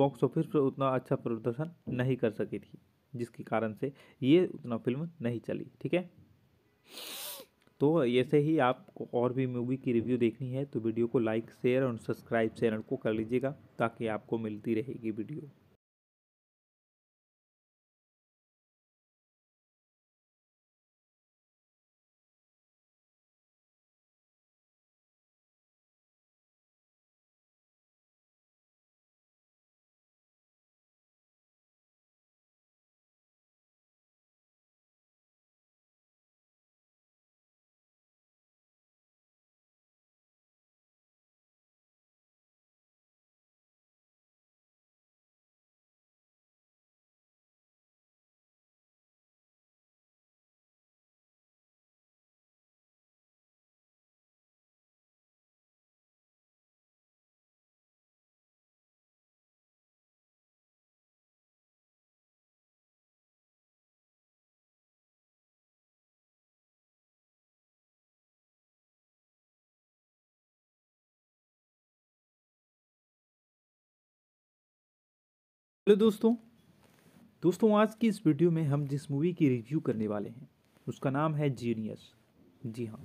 बॉक्स ऑफिस पर उतना अच्छा प्रदर्शन नहीं कर सकी थी जिसके कारण से ये उतना फिल्म नहीं चली ठीक है तो ऐसे ही आपको और भी मूवी की रिव्यू देखनी है तो वीडियो को लाइक शेयर और सब्सक्राइब चैनल को कर लीजिएगा ताकि आपको मिलती रहेगी वीडियो हेलो दोस्तों दोस्तों आज की इस वीडियो में हम जिस मूवी की रिव्यू करने वाले हैं उसका नाम है जीनियस जी हाँ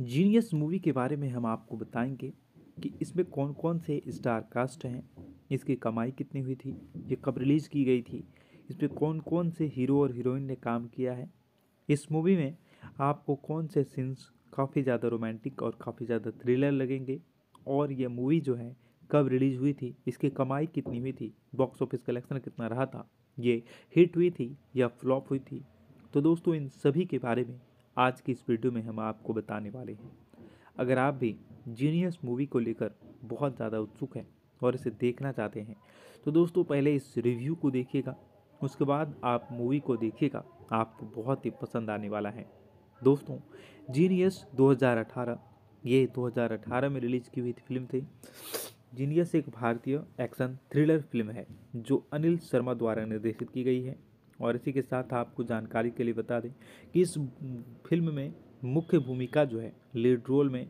जीनियस मूवी के बारे में हम आपको बताएंगे कि इसमें कौन कौन से स्टार कास्ट हैं इसकी कमाई कितनी हुई थी ये कब रिलीज़ की गई थी इसमें कौन कौन से हीरो और हीरोइन ने काम किया है इस मूवी में आपको कौन से सीन्स काफ़ी ज़्यादा रोमांटिक और काफ़ी ज़्यादा थ्रिलर लगेंगे और यह मूवी जो है कब रिलीज़ हुई थी इसकी कमाई कितनी हुई थी बॉक्स ऑफिस कलेक्शन कितना रहा था ये हिट हुई थी या फ्लॉप हुई थी तो दोस्तों इन सभी के बारे में आज की इस वीडियो में हम आपको बताने वाले हैं अगर आप भी जीनियस मूवी को लेकर बहुत ज़्यादा उत्सुक हैं और इसे देखना चाहते हैं तो दोस्तों पहले इस रिव्यू को देखिएगा उसके बाद आप मूवी को देखिएगा आपको बहुत ही पसंद आने वाला है दोस्तों जीनियस 2018 ये 2018 में रिलीज़ की हुई फिल्म थी जीनियस एक भारतीय एक्शन थ्रिलर फिल्म है जो अनिल शर्मा द्वारा निर्देशित की गई है और इसी के साथ आपको जानकारी के लिए बता दें कि इस फिल्म में मुख्य भूमिका जो है लीड रोल में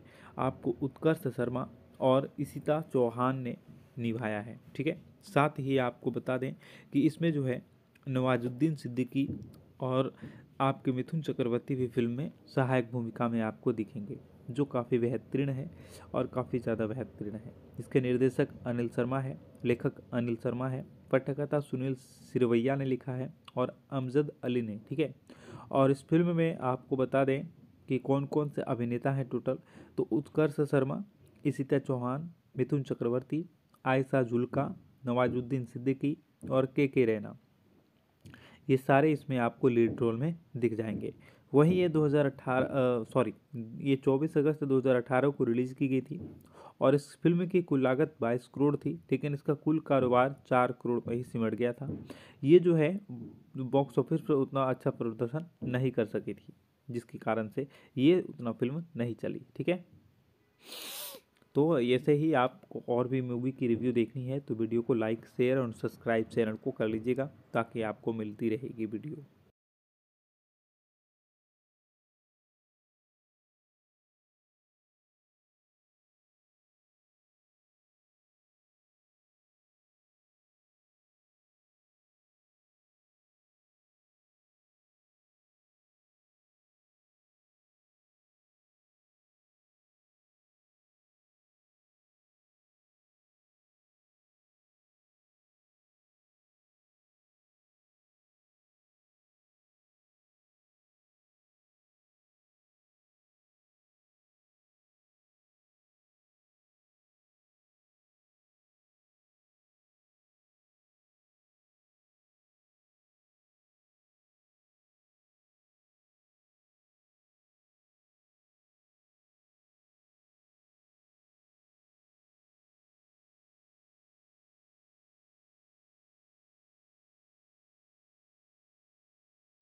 आपको उत्कर्ष शर्मा और इसिता चौहान ने निभाया है ठीक है साथ ही आपको बता दें कि इसमें जो है नवाजुद्दीन सिद्दीकी और आपके मिथुन चक्रवर्ती भी फिल्म में सहायक भूमिका में आपको दिखेंगे जो काफ़ी बेहतरीन है और काफ़ी ज़्यादा बेहतरीन है इसके निर्देशक अनिल शर्मा है लेखक अनिल शर्मा है पटकथा सुनील सिरवैया ने लिखा है और अमजद अली ने ठीक है और इस फिल्म में आपको बता दें कि कौन कौन से अभिनेता हैं टोटल तो उत्कर्ष शर्मा इसीता चौहान मिथुन चक्रवर्ती आयशा जुल्का नवाजुद्दीन सिद्दीकी और के के रैना ये सारे इसमें आपको लीड रोल में दिख जाएंगे वहीं ये 2018 सॉरी ये 24 अगस्त 2018 को रिलीज़ की गई थी और इस फिल्म की कुल लागत 22 करोड़ थी लेकिन इसका कुल कारोबार 4 करोड़ पर ही सिमट गया था ये जो है बॉक्स ऑफिस पर उतना अच्छा प्रदर्शन नहीं कर सकी थी जिसके कारण से ये उतना फिल्म नहीं चली ठीक है तो ऐसे ही आपको और भी मूवी की रिव्यू देखनी है तो वीडियो को लाइक शेयर और सब्सक्राइब चैनल को कर लीजिएगा ताकि आपको मिलती रहेगी वीडियो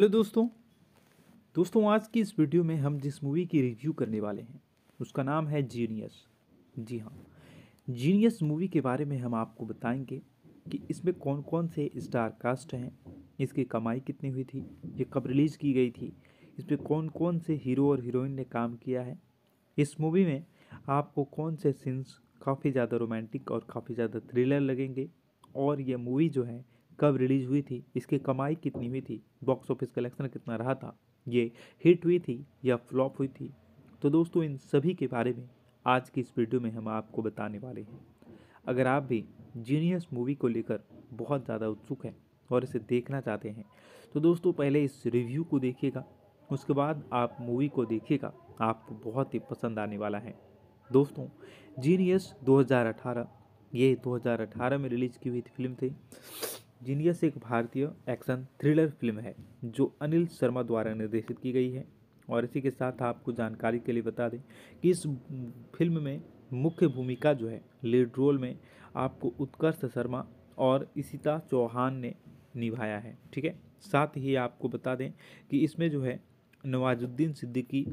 हेलो दोस्तों दोस्तों आज की इस वीडियो में हम जिस मूवी की रिव्यू करने वाले हैं उसका नाम है जीनियस जी हाँ जीनियस मूवी के बारे में हम आपको बताएंगे कि इसमें कौन कौन से स्टार कास्ट हैं इसकी कमाई कितनी हुई थी ये कब रिलीज़ की गई थी इसमें कौन कौन से हीरो और हीरोइन ने काम किया है इस मूवी में आपको कौन से सीन्स काफ़ी ज़्यादा रोमांटिक और काफ़ी ज़्यादा थ्रिलर लगेंगे और ये मूवी जो है कब रिलीज़ हुई थी इसकी कमाई कितनी हुई थी बॉक्स ऑफिस कलेक्शन कितना रहा था ये हिट हुई थी या फ्लॉप हुई थी तो दोस्तों इन सभी के बारे में आज की इस वीडियो में हम आपको बताने वाले हैं अगर आप भी जीनियस मूवी को लेकर बहुत ज़्यादा उत्सुक हैं और इसे देखना चाहते हैं तो दोस्तों पहले इस रिव्यू को देखिएगा उसके बाद आप मूवी को देखिएगा आपको बहुत ही पसंद आने वाला है दोस्तों जीनियस 2018 ये 2018 में रिलीज़ की हुई फिल्म थी जीनियस एक भारतीय एक्शन थ्रिलर फिल्म है जो अनिल शर्मा द्वारा निर्देशित की गई है और इसी के साथ आपको जानकारी के लिए बता दें कि इस फिल्म में मुख्य भूमिका जो है लीड रोल में आपको उत्कर्ष शर्मा और इसिता चौहान ने निभाया है ठीक है साथ ही आपको बता दें कि इसमें जो है नवाजुद्दीन सिद्दीकी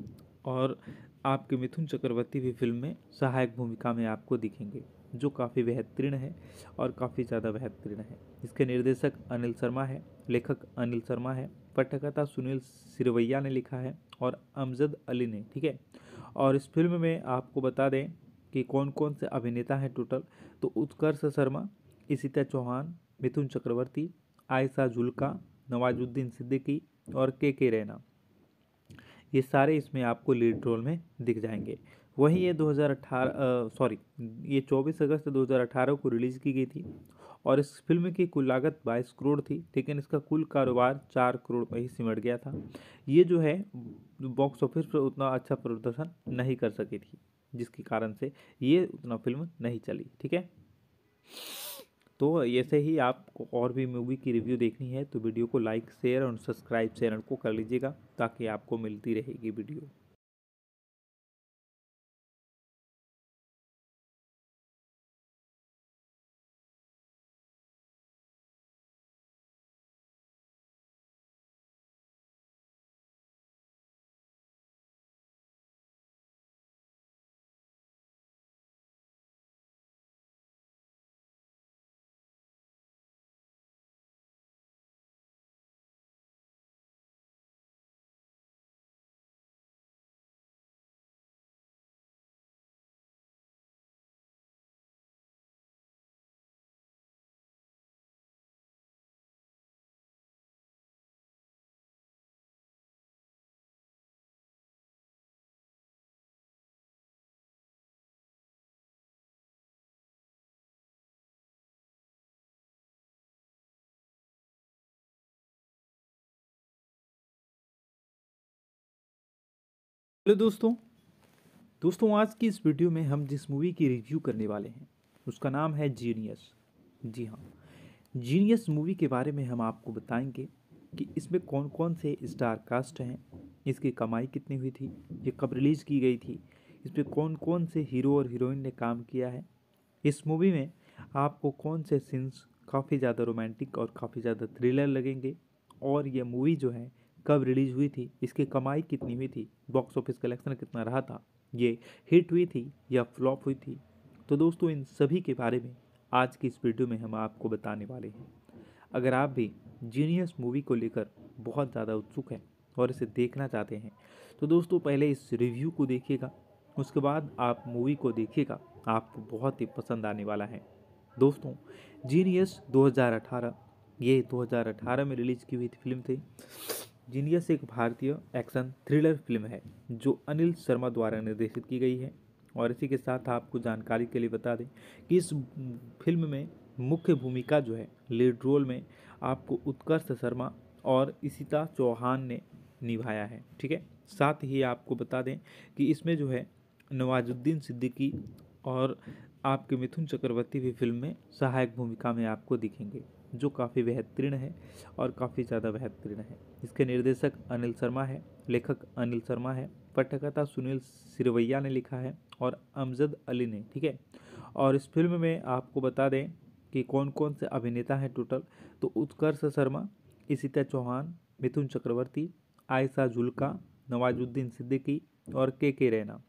और आपके मिथुन चक्रवर्ती भी फिल्म में सहायक भूमिका में आपको दिखेंगे जो काफ़ी बेहतरीन है और काफ़ी ज़्यादा बेहतरीन है इसके निर्देशक अनिल शर्मा है लेखक अनिल शर्मा है पटकथा सुनील सिरवैया ने लिखा है और अमजद अली ने ठीक है और इस फिल्म में आपको बता दें कि कौन कौन से अभिनेता हैं टोटल तो उत्कर्ष शर्मा इसीता चौहान मिथुन चक्रवर्ती आयशा जुल्का नवाजुद्दीन सिद्दीकी और के के रैना ये सारे इसमें आपको लीड रोल में दिख जाएंगे वहीं ये 2018 सॉरी ये 24 अगस्त 2018 को रिलीज़ की गई थी और इस फिल्म की कुल लागत 22 करोड़ थी लेकिन इसका कुल कारोबार 4 करोड़ में ही सिमट गया था ये जो है बॉक्स ऑफिस पर उतना अच्छा प्रदर्शन नहीं कर सकी थी जिसके कारण से ये उतना फिल्म नहीं चली ठीक है तो ऐसे ही आपको और भी मूवी की रिव्यू देखनी है तो वीडियो को लाइक शेयर और सब्सक्राइब चैनल को कर लीजिएगा ताकि आपको मिलती रहेगी वीडियो हेलो दोस्तों दोस्तों आज की इस वीडियो में हम जिस मूवी की रिव्यू करने वाले हैं उसका नाम है जीनियस जी हाँ जीनियस मूवी के बारे में हम आपको बताएंगे कि इसमें कौन कौन से स्टार कास्ट हैं इसकी कमाई कितनी हुई थी ये कब रिलीज़ की गई थी इसमें कौन कौन से हीरो और हीरोइन ने काम किया है इस मूवी में आपको कौन से सीन्स काफ़ी ज़्यादा रोमांटिक और काफ़ी ज़्यादा थ्रिलर लगेंगे और ये मूवी जो है कब रिलीज़ हुई थी इसकी कमाई कितनी हुई थी बॉक्स ऑफिस कलेक्शन कितना रहा था ये हिट हुई थी या फ्लॉप हुई थी तो दोस्तों इन सभी के बारे में आज की इस वीडियो में हम आपको बताने वाले हैं अगर आप भी जीनियस मूवी को लेकर बहुत ज़्यादा उत्सुक हैं और इसे देखना चाहते हैं तो दोस्तों पहले इस रिव्यू को देखिएगा उसके बाद आप मूवी को देखिएगा आपको बहुत ही पसंद आने वाला है दोस्तों जीनियस 2018 ये 2018 में रिलीज़ की हुई थी फिल्म थी जीनियस एक भारतीय एक्शन थ्रिलर फिल्म है जो अनिल शर्मा द्वारा निर्देशित की गई है और इसी के साथ आपको जानकारी के लिए बता दें कि इस फिल्म में मुख्य भूमिका जो है लीड रोल में आपको उत्कर्ष शर्मा और इसिता चौहान ने निभाया है ठीक है साथ ही आपको बता दें कि इसमें जो है नवाजुद्दीन सिद्दीकी और आपके मिथुन चक्रवर्ती भी फिल्म में सहायक भूमिका में आपको दिखेंगे जो काफ़ी बेहतरीन है और काफ़ी ज़्यादा बेहतरीन है इसके निर्देशक अनिल शर्मा है लेखक अनिल शर्मा है पटकथा सुनील सिरवैया ने लिखा है और अमजद अली ने ठीक है और इस फिल्म में आपको बता दें कि कौन कौन से अभिनेता हैं टोटल तो उत्कर्ष शर्मा इसीता चौहान मिथुन चक्रवर्ती आयशा जुल्का नवाजुद्दीन सिद्दीकी और के के रैना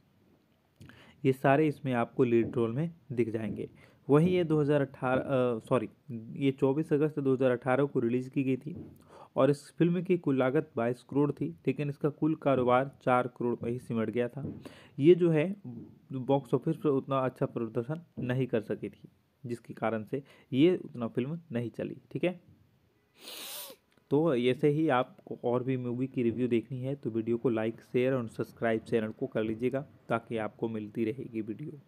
ये सारे इसमें आपको लीड रोल में दिख जाएंगे वहीं ये 2018 सॉरी ये 24 अगस्त 2018 को रिलीज़ की गई थी और इस फिल्म की कुल लागत 22 करोड़ थी लेकिन इसका कुल कारोबार 4 करोड़ में ही सिमट गया था ये जो है बॉक्स ऑफिस पर उतना अच्छा प्रदर्शन नहीं कर सकी थी जिसके कारण से ये उतना फिल्म नहीं चली ठीक है तो ऐसे ही आपको और भी मूवी की रिव्यू देखनी है तो वीडियो को लाइक शेयर और सब्सक्राइब चैनल को कर लीजिएगा ताकि आपको मिलती रहेगी वीडियो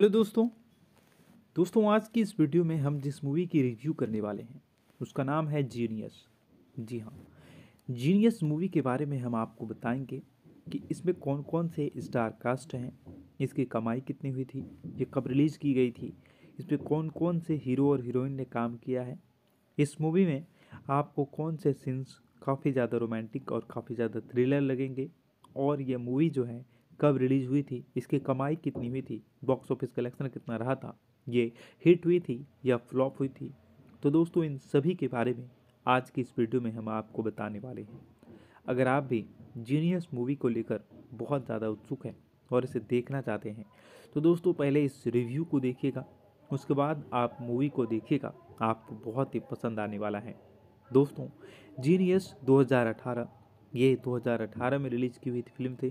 हेलो दोस्तों दोस्तों आज की इस वीडियो में हम जिस मूवी की रिव्यू करने वाले हैं उसका नाम है जीनियस जी हाँ जीनियस मूवी के बारे में हम आपको बताएंगे कि इसमें कौन कौन से स्टार कास्ट हैं इसकी कमाई कितनी हुई थी ये कब रिलीज़ की गई थी इसमें कौन कौन से हीरो और हीरोइन ने काम किया है इस मूवी में आपको कौन से सीन्स काफ़ी ज़्यादा रोमांटिक और काफ़ी ज़्यादा थ्रिलर लगेंगे और ये मूवी जो है कब रिलीज़ हुई थी इसकी कमाई कितनी हुई थी बॉक्स ऑफिस कलेक्शन कितना रहा था ये हिट हुई थी या फ्लॉप हुई थी तो दोस्तों इन सभी के बारे में आज की इस वीडियो में हम आपको बताने वाले हैं अगर आप भी जीनियस मूवी को लेकर बहुत ज़्यादा उत्सुक हैं और इसे देखना चाहते हैं तो दोस्तों पहले इस रिव्यू को देखिएगा उसके बाद आप मूवी को देखिएगा आपको बहुत ही पसंद आने वाला है दोस्तों जीनियस 2018 ये 2018 में रिलीज़ की हुई थी फिल्म थी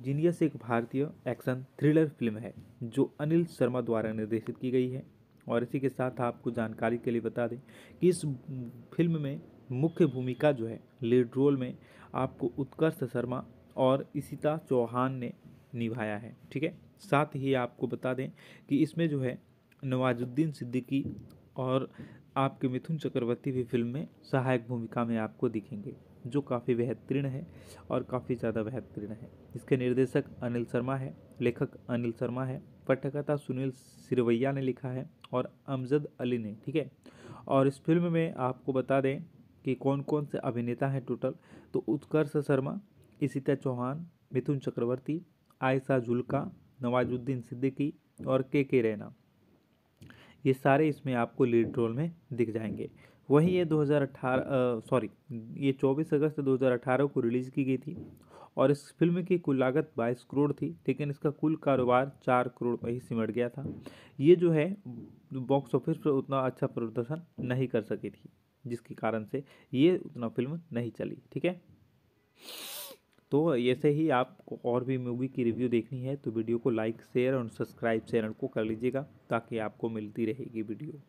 जीनियस एक भारतीय एक्शन थ्रिलर फिल्म है जो अनिल शर्मा द्वारा निर्देशित की गई है और इसी के साथ आपको जानकारी के लिए बता दें कि इस फिल्म में मुख्य भूमिका जो है लीड रोल में आपको उत्कर्ष शर्मा और इसिता चौहान ने निभाया है ठीक है साथ ही आपको बता दें कि इसमें जो है नवाजुद्दीन सिद्दीकी और आपके मिथुन चक्रवर्ती भी फिल्म में सहायक भूमिका में आपको दिखेंगे जो काफ़ी बेहतरीन है और काफ़ी ज़्यादा बेहतरीन है इसके निर्देशक अनिल शर्मा है लेखक अनिल शर्मा है पटकथा सुनील सिरवैया ने लिखा है और अमजद अली ने ठीक है और इस फिल्म में आपको बता दें कि कौन कौन से अभिनेता हैं टोटल तो उत्कर्ष शर्मा इसीता चौहान मिथुन चक्रवर्ती आयशा जुल्का नवाजुद्दीन सिद्दीकी और के के रैना ये सारे इसमें आपको लीड रोल में दिख जाएंगे वहीं ये 2018 सॉरी ये 24 अगस्त 2018 को रिलीज़ की गई थी और इस फिल्म की कुल लागत 22 करोड़ थी लेकिन इसका कुल कारोबार 4 करोड़ में ही सिमट गया था ये जो है बॉक्स ऑफिस पर उतना अच्छा प्रदर्शन नहीं कर सकी थी जिसके कारण से ये उतना फिल्म नहीं चली ठीक है तो ऐसे ही आपको और भी मूवी की रिव्यू देखनी है तो वीडियो को लाइक शेयर और सब्सक्राइब चैनल को कर लीजिएगा ताकि आपको मिलती रहेगी वीडियो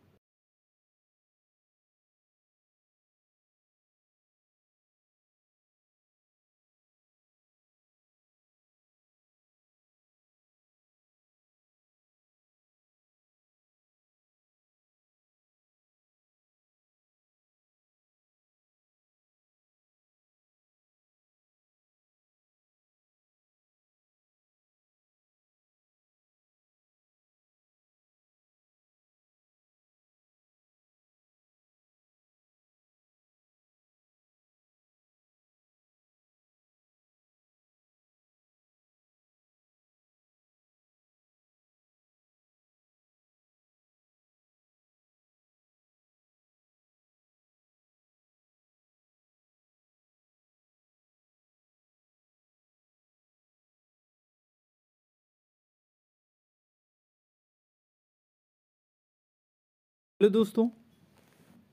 हेलो दोस्तों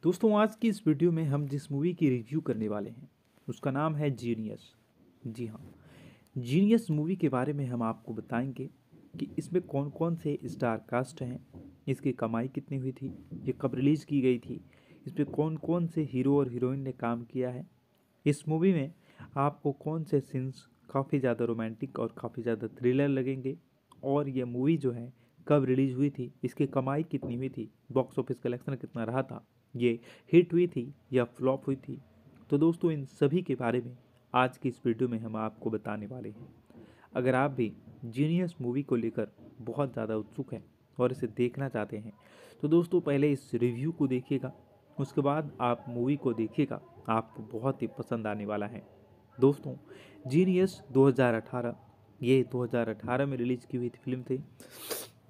दोस्तों आज की इस वीडियो में हम जिस मूवी की रिव्यू करने वाले हैं उसका नाम है जीनियस जी हाँ जीनियस मूवी के बारे में हम आपको बताएंगे कि इसमें कौन कौन से स्टार कास्ट हैं इसकी कमाई कितनी हुई थी ये कब रिलीज़ की गई थी इसमें कौन कौन से हीरो और हीरोइन ने काम किया है इस मूवी में आपको कौन से सीन्स काफ़ी ज़्यादा रोमांटिक और काफ़ी ज़्यादा थ्रिलर लगेंगे और यह मूवी जो है कब रिलीज़ हुई थी इसकी कमाई कितनी हुई थी बॉक्स ऑफिस कलेक्शन कितना रहा था ये हिट हुई थी या फ्लॉप हुई थी तो दोस्तों इन सभी के बारे में आज की इस वीडियो में हम आपको बताने वाले हैं अगर आप भी जीनियस मूवी को लेकर बहुत ज़्यादा उत्सुक हैं और इसे देखना चाहते हैं तो दोस्तों पहले इस रिव्यू को देखिएगा उसके बाद आप मूवी को देखिएगा आपको बहुत ही पसंद आने वाला है दोस्तों जीनियस 2018 ये 2018 में रिलीज़ की हुई फिल्म थी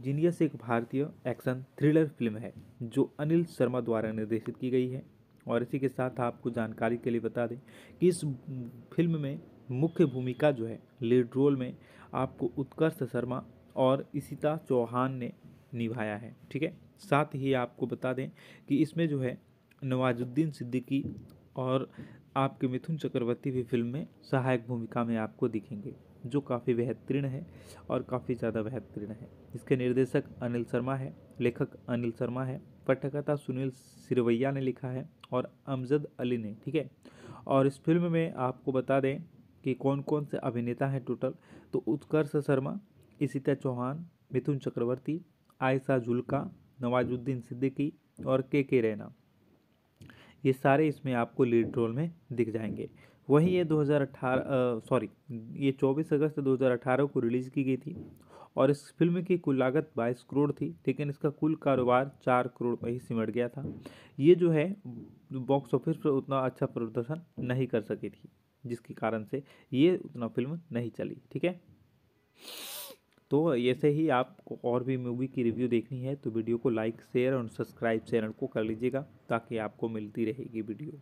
जीनियस एक भारतीय एक्शन थ्रिलर फिल्म है जो अनिल शर्मा द्वारा निर्देशित की गई है और इसी के साथ आपको जानकारी के लिए बता दें कि इस फिल्म में मुख्य भूमिका जो है लीड रोल में आपको उत्कर्ष शर्मा और इसिता चौहान ने निभाया है ठीक है साथ ही आपको बता दें कि इसमें जो है नवाजुद्दीन सिद्दीकी और आपके मिथुन चक्रवर्ती भी फिल्म में सहायक भूमिका में आपको दिखेंगे जो काफ़ी बेहतरीन है और काफ़ी ज़्यादा बेहतरीन है इसके निर्देशक अनिल शर्मा है लेखक अनिल शर्मा है पटकथा सुनील सिरवैया ने लिखा है और अमजद अली ने ठीक है और इस फिल्म में आपको बता दें कि कौन कौन से अभिनेता हैं टोटल तो उत्कर्ष शर्मा इसीता चौहान मिथुन चक्रवर्ती आयशा जुल्का नवाजुद्दीन सिद्दीकी और के के रैना ये सारे इसमें आपको लीड रोल में दिख जाएंगे वहीं ये 2018 सॉरी ये 24 अगस्त 2018 को रिलीज़ की गई थी और इस फिल्म की कुल लागत 22 करोड़ थी लेकिन इसका कुल कारोबार 4 करोड़ पर ही सिमट गया था ये जो है बॉक्स ऑफिस पर उतना अच्छा प्रदर्शन नहीं कर सकी थी जिसके कारण से ये उतना फिल्म नहीं चली ठीक है तो ऐसे ही आपको और भी मूवी की रिव्यू देखनी है तो वीडियो को लाइक शेयर और सब्सक्राइब चैनल को कर लीजिएगा ताकि आपको मिलती रहेगी वीडियो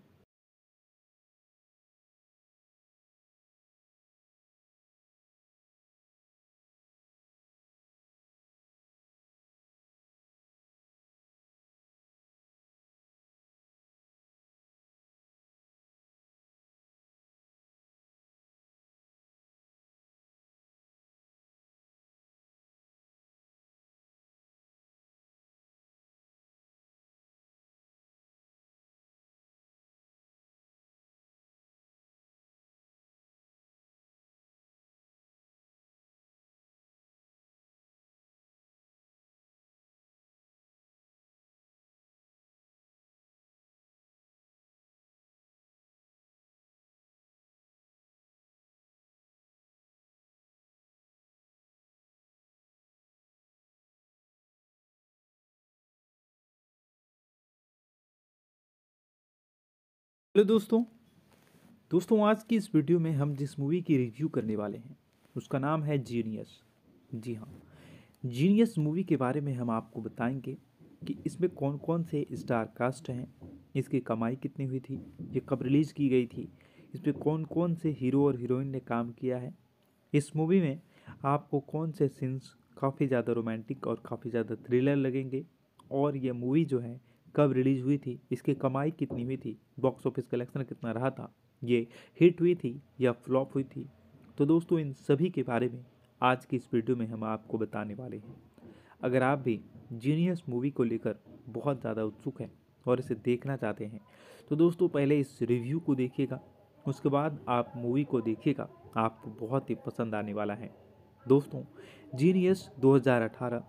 हेलो दोस्तों दोस्तों आज की इस वीडियो में हम जिस मूवी की रिव्यू करने वाले हैं उसका नाम है जीनियस जी हाँ जीनियस मूवी के बारे में हम आपको बताएंगे कि इसमें कौन कौन से स्टार कास्ट हैं इसकी कमाई कितनी हुई थी ये कब रिलीज़ की गई थी इसमें कौन कौन से हीरो और हीरोइन ने काम किया है इस मूवी में आपको कौन से सीन्स काफ़ी ज़्यादा रोमांटिक और काफ़ी ज़्यादा थ्रिलर लगेंगे और ये मूवी जो है कब रिलीज़ हुई थी इसकी कमाई कितनी हुई थी बॉक्स ऑफिस कलेक्शन कितना रहा था ये हिट हुई थी या फ्लॉप हुई थी तो दोस्तों इन सभी के बारे में आज की इस वीडियो में हम आपको बताने वाले हैं अगर आप भी जीनियस मूवी को लेकर बहुत ज़्यादा उत्सुक हैं और इसे देखना चाहते हैं तो दोस्तों पहले इस रिव्यू को देखिएगा उसके बाद आप मूवी को देखिएगा आपको बहुत ही पसंद आने वाला है दोस्तों जीनियस 2018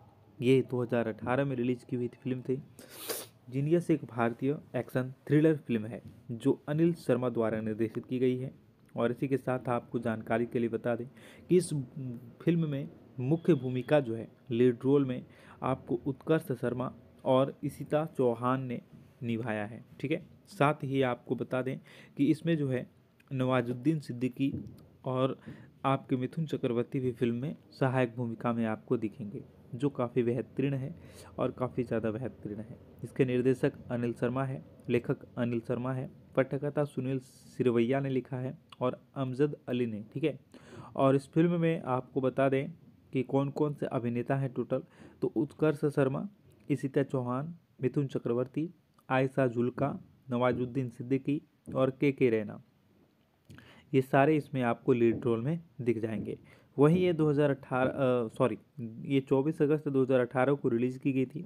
ये 2018 में रिलीज़ की हुई थी फिल्म थी जीनियस एक भारतीय एक्शन थ्रिलर फिल्म है जो अनिल शर्मा द्वारा निर्देशित की गई है और इसी के साथ आपको जानकारी के लिए बता दें कि इस फिल्म में मुख्य भूमिका जो है लीड रोल में आपको उत्कर्ष शर्मा और इसिता चौहान ने निभाया है ठीक है साथ ही आपको बता दें कि इसमें जो है नवाजुद्दीन सिद्दीकी और आपके मिथुन चक्रवर्ती भी फिल्म में सहायक भूमिका में आपको दिखेंगे जो काफ़ी बेहतरीन है और काफ़ी ज़्यादा बेहतरीन है इसके निर्देशक अनिल शर्मा है लेखक अनिल शर्मा है पटकथा सुनील सिरवैया ने लिखा है और अमजद अली ने ठीक है और इस फिल्म में आपको बता दें कि कौन कौन से अभिनेता हैं टोटल तो उत्कर्ष शर्मा इसीता चौहान मिथुन चक्रवर्ती आयशा जुल्का नवाजुद्दीन सिद्दीकी और के के रैना ये सारे इसमें आपको लीड रोल में दिख जाएंगे वहीं ये 2018 सॉरी ये 24 अगस्त 2018 को रिलीज़ की गई थी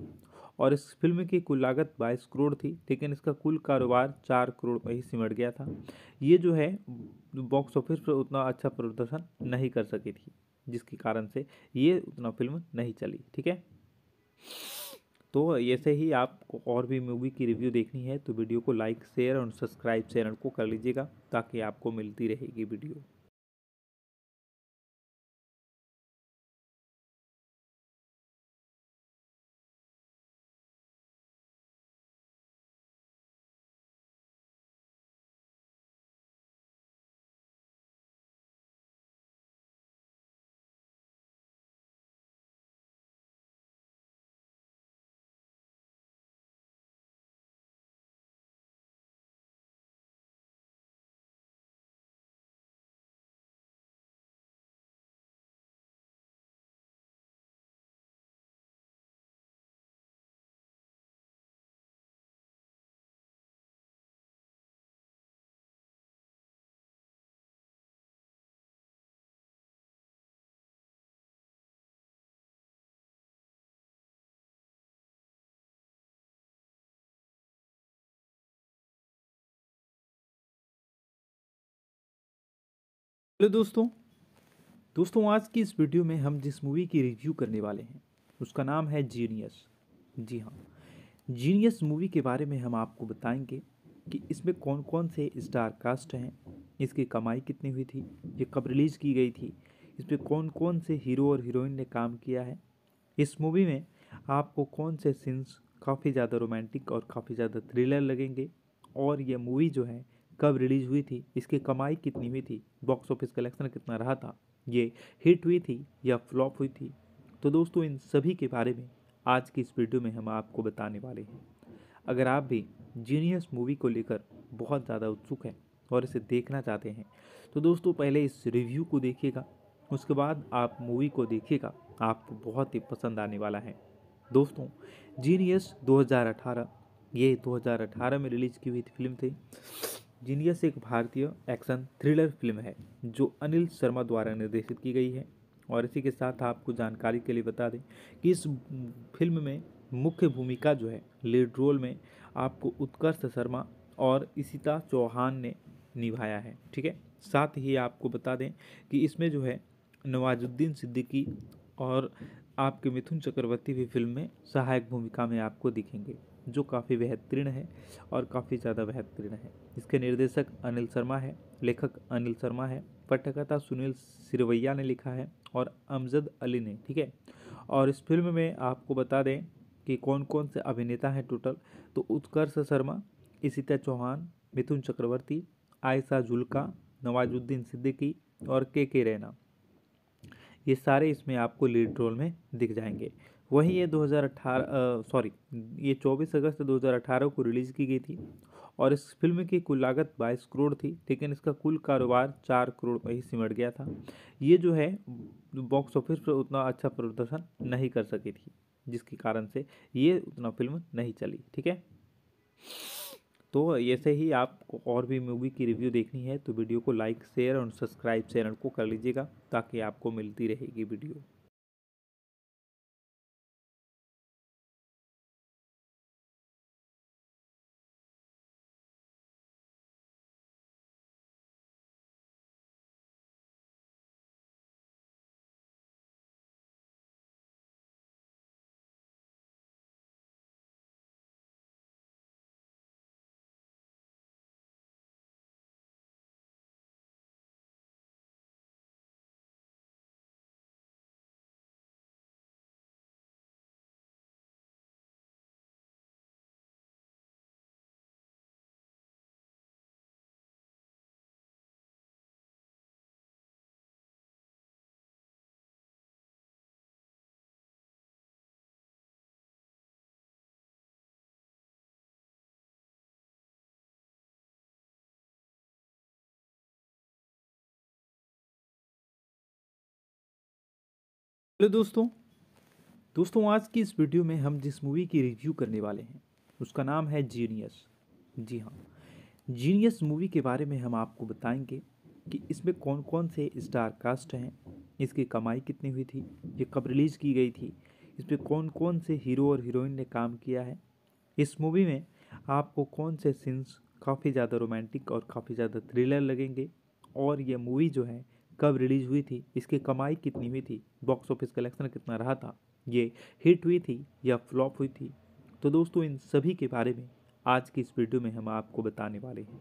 और इस फिल्म की कुल लागत 22 करोड़ थी लेकिन इसका कुल कारोबार 4 करोड़ में ही सिमट गया था ये जो है बॉक्स ऑफिस पर उतना अच्छा प्रदर्शन नहीं कर सकी थी जिसके कारण से ये उतना फिल्म नहीं चली ठीक है तो ऐसे ही आपको और भी मूवी की रिव्यू देखनी है तो वीडियो को लाइक शेयर और सब्सक्राइब चैनल को कर लीजिएगा ताकि आपको मिलती रहेगी वीडियो हेलो दोस्तों दोस्तों आज की इस वीडियो में हम जिस मूवी की रिव्यू करने वाले हैं उसका नाम है जीनियस जी हाँ जीनियस मूवी के बारे में हम आपको बताएंगे कि इसमें कौन कौन से स्टार कास्ट हैं इसकी कमाई कितनी हुई थी ये कब रिलीज़ की गई थी इसमें कौन कौन से हीरो और हीरोइन ने काम किया है इस मूवी में आपको कौन से सीन्स काफ़ी ज़्यादा रोमांटिक और काफ़ी ज़्यादा थ्रिलर लगेंगे और यह मूवी जो है कब रिलीज़ हुई थी इसकी कमाई कितनी हुई थी बॉक्स ऑफिस कलेक्शन कितना रहा था ये हिट हुई थी या फ्लॉप हुई थी तो दोस्तों इन सभी के बारे में आज की इस वीडियो में हम आपको बताने वाले हैं अगर आप भी जीनियस मूवी को लेकर बहुत ज़्यादा उत्सुक हैं और इसे देखना चाहते हैं तो दोस्तों पहले इस रिव्यू को देखिएगा उसके बाद आप मूवी को देखिएगा आपको बहुत ही पसंद आने वाला है दोस्तों जीनियस 2018 ये 2018 में रिलीज़ की हुई फिल्म थी जीनियस एक भारतीय एक्शन थ्रिलर फिल्म है जो अनिल शर्मा द्वारा निर्देशित की गई है और इसी के साथ आपको जानकारी के लिए बता दें कि इस फिल्म में मुख्य भूमिका जो है लीड रोल में आपको उत्कर्ष शर्मा और इसिता चौहान ने निभाया है ठीक है साथ ही आपको बता दें कि इसमें जो है नवाजुद्दीन सिद्दीकी और आपके मिथुन चक्रवर्ती भी फिल्म में सहायक भूमिका में आपको दिखेंगे जो काफ़ी बेहतरीन है और काफ़ी ज़्यादा बेहतरीन है इसके निर्देशक अनिल शर्मा है लेखक अनिल शर्मा है पटकथा सुनील सिरवैया ने लिखा है और अमजद अली ने ठीक है और इस फिल्म में आपको बता दें कि कौन कौन से अभिनेता हैं टोटल तो उत्कर्ष शर्मा इसीता चौहान मिथुन चक्रवर्ती आयशा जुल्का नवाजुद्दीन सिद्दीकी और के के रैना ये सारे इसमें आपको लीड रोल में दिख जाएंगे वहीं ये 2018 सॉरी ये 24 अगस्त 2018 को रिलीज़ की गई थी और इस फिल्म की कुल लागत 22 करोड़ थी लेकिन इसका कुल कारोबार 4 करोड़ में ही सिमट गया था ये जो है बॉक्स ऑफिस पर उतना अच्छा प्रदर्शन नहीं कर सकी थी जिसके कारण से ये उतना फिल्म नहीं चली ठीक है तो ऐसे ही आपको और भी मूवी की रिव्यू देखनी है तो वीडियो को लाइक शेयर और सब्सक्राइब चैनल को कर लीजिएगा ताकि आपको मिलती रहेगी वीडियो हेलो दोस्तों दोस्तों आज की इस वीडियो में हम जिस मूवी की रिव्यू करने वाले हैं उसका नाम है जीनियस जी हाँ जीनियस मूवी के बारे में हम आपको बताएंगे कि इसमें कौन कौन से स्टार कास्ट हैं इसकी कमाई कितनी हुई थी ये कब रिलीज़ की गई थी इसमें कौन कौन से हीरो और हीरोइन ने काम किया है इस मूवी में आपको कौन से सीन्स काफ़ी ज़्यादा रोमांटिक और काफ़ी ज़्यादा थ्रिलर लगेंगे और ये मूवी जो है कब रिलीज़ हुई थी इसकी कमाई कितनी हुई थी बॉक्स ऑफिस कलेक्शन कितना रहा था ये हिट हुई थी या फ्लॉप हुई थी तो दोस्तों इन सभी के बारे में आज की इस वीडियो में हम आपको बताने वाले हैं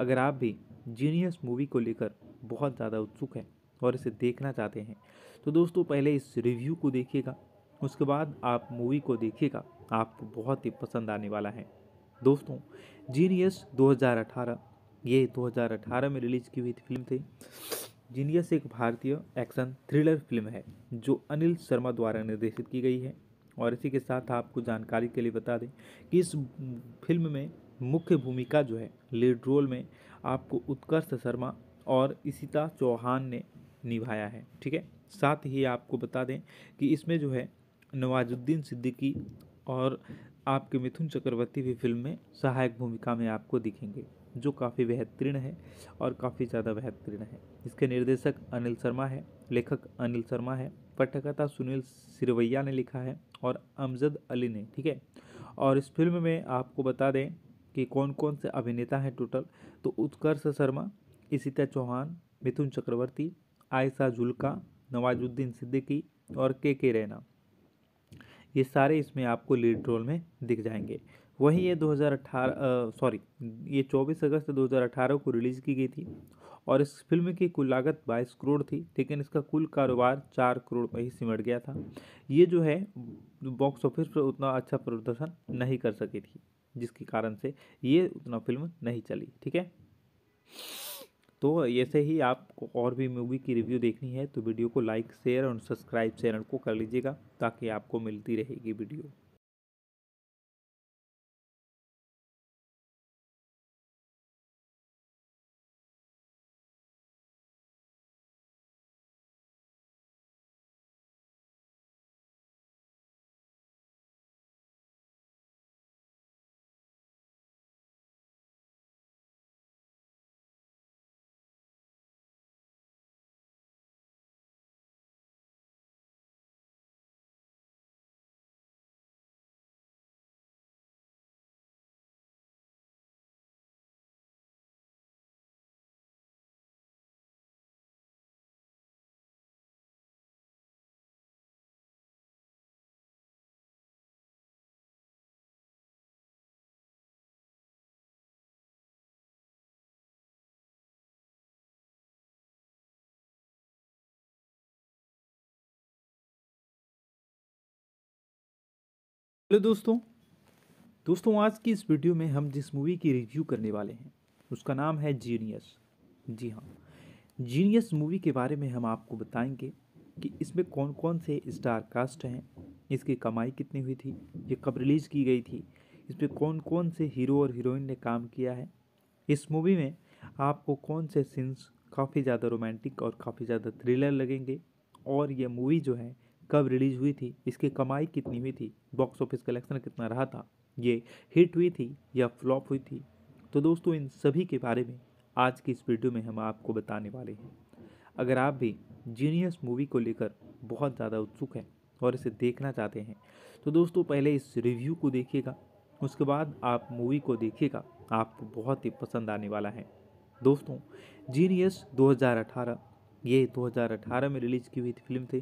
अगर आप भी जीनियस मूवी को लेकर बहुत ज़्यादा उत्सुक हैं और इसे देखना चाहते हैं तो दोस्तों पहले इस रिव्यू को देखिएगा उसके बाद आप मूवी को देखिएगा आपको बहुत ही पसंद आने वाला है दोस्तों जीनियस 2018 ये 2018 में रिलीज़ की हुई फिल्म थी जीनियस एक भारतीय एक्शन थ्रिलर फिल्म है जो अनिल शर्मा द्वारा निर्देशित की गई है और इसी के साथ आपको जानकारी के लिए बता दें कि इस फिल्म में मुख्य भूमिका जो है लीड रोल में आपको उत्कर्ष शर्मा और इसिता चौहान ने निभाया है ठीक है साथ ही आपको बता दें कि इसमें जो है नवाजुद्दीन सिद्दीकी और आपके मिथुन चक्रवर्ती भी फिल्म में सहायक भूमिका में आपको दिखेंगे जो काफ़ी बेहतरीन है और काफ़ी ज़्यादा बेहतरीन है इसके निर्देशक अनिल शर्मा है लेखक अनिल शर्मा है पटकथा सुनील सिरवैया ने लिखा है और अमजद अली ने ठीक है और इस फिल्म में आपको बता दें कि कौन कौन से अभिनेता हैं टोटल तो उत्कर्ष शर्मा इसिता चौहान मिथुन चक्रवर्ती आयशा जुल्का नवाजुद्दीन सिद्दीकी और के के रैना ये सारे इसमें आपको लीड रोल में दिख जाएंगे वहीं ये 2018 सॉरी ये 24 अगस्त 2018 को रिलीज़ की गई थी और इस फिल्म की कुल लागत 22 करोड़ थी लेकिन इसका कुल कारोबार 4 करोड़ में ही सिमट गया था ये जो है बॉक्स ऑफिस पर उतना अच्छा प्रदर्शन नहीं कर सकी थी जिसके कारण से ये उतना फिल्म नहीं चली ठीक है तो ऐसे ही आपको और भी मूवी की रिव्यू देखनी है तो वीडियो को लाइक शेयर और सब्सक्राइब चैनल को कर लीजिएगा ताकि आपको मिलती रहेगी वीडियो हेलो दोस्तों दोस्तों आज की इस वीडियो में हम जिस मूवी की रिव्यू करने वाले हैं उसका नाम है जीनियस जी हाँ जीनियस मूवी के बारे में हम आपको बताएंगे कि इसमें कौन कौन से स्टार कास्ट हैं इसकी कमाई कितनी हुई थी ये कब रिलीज़ की गई थी इसमें कौन कौन से हीरो और हीरोइन ने काम किया है इस मूवी में आपको कौन से सीन्स काफ़ी ज़्यादा रोमांटिक और काफ़ी ज़्यादा थ्रिलर लगेंगे और ये मूवी जो है कब रिलीज़ हुई थी इसकी कमाई कितनी हुई थी बॉक्स ऑफिस कलेक्शन कितना रहा था ये हिट हुई थी या फ्लॉप हुई थी तो दोस्तों इन सभी के बारे में आज की इस वीडियो में हम आपको बताने वाले हैं अगर आप भी जीनियस मूवी को लेकर बहुत ज़्यादा उत्सुक हैं और इसे देखना चाहते हैं तो दोस्तों पहले इस रिव्यू को देखिएगा उसके बाद आप मूवी को देखिएगा आपको बहुत ही पसंद आने वाला है दोस्तों जीनियस 2018 ये 2018 में रिलीज़ की हुई फिल्म थी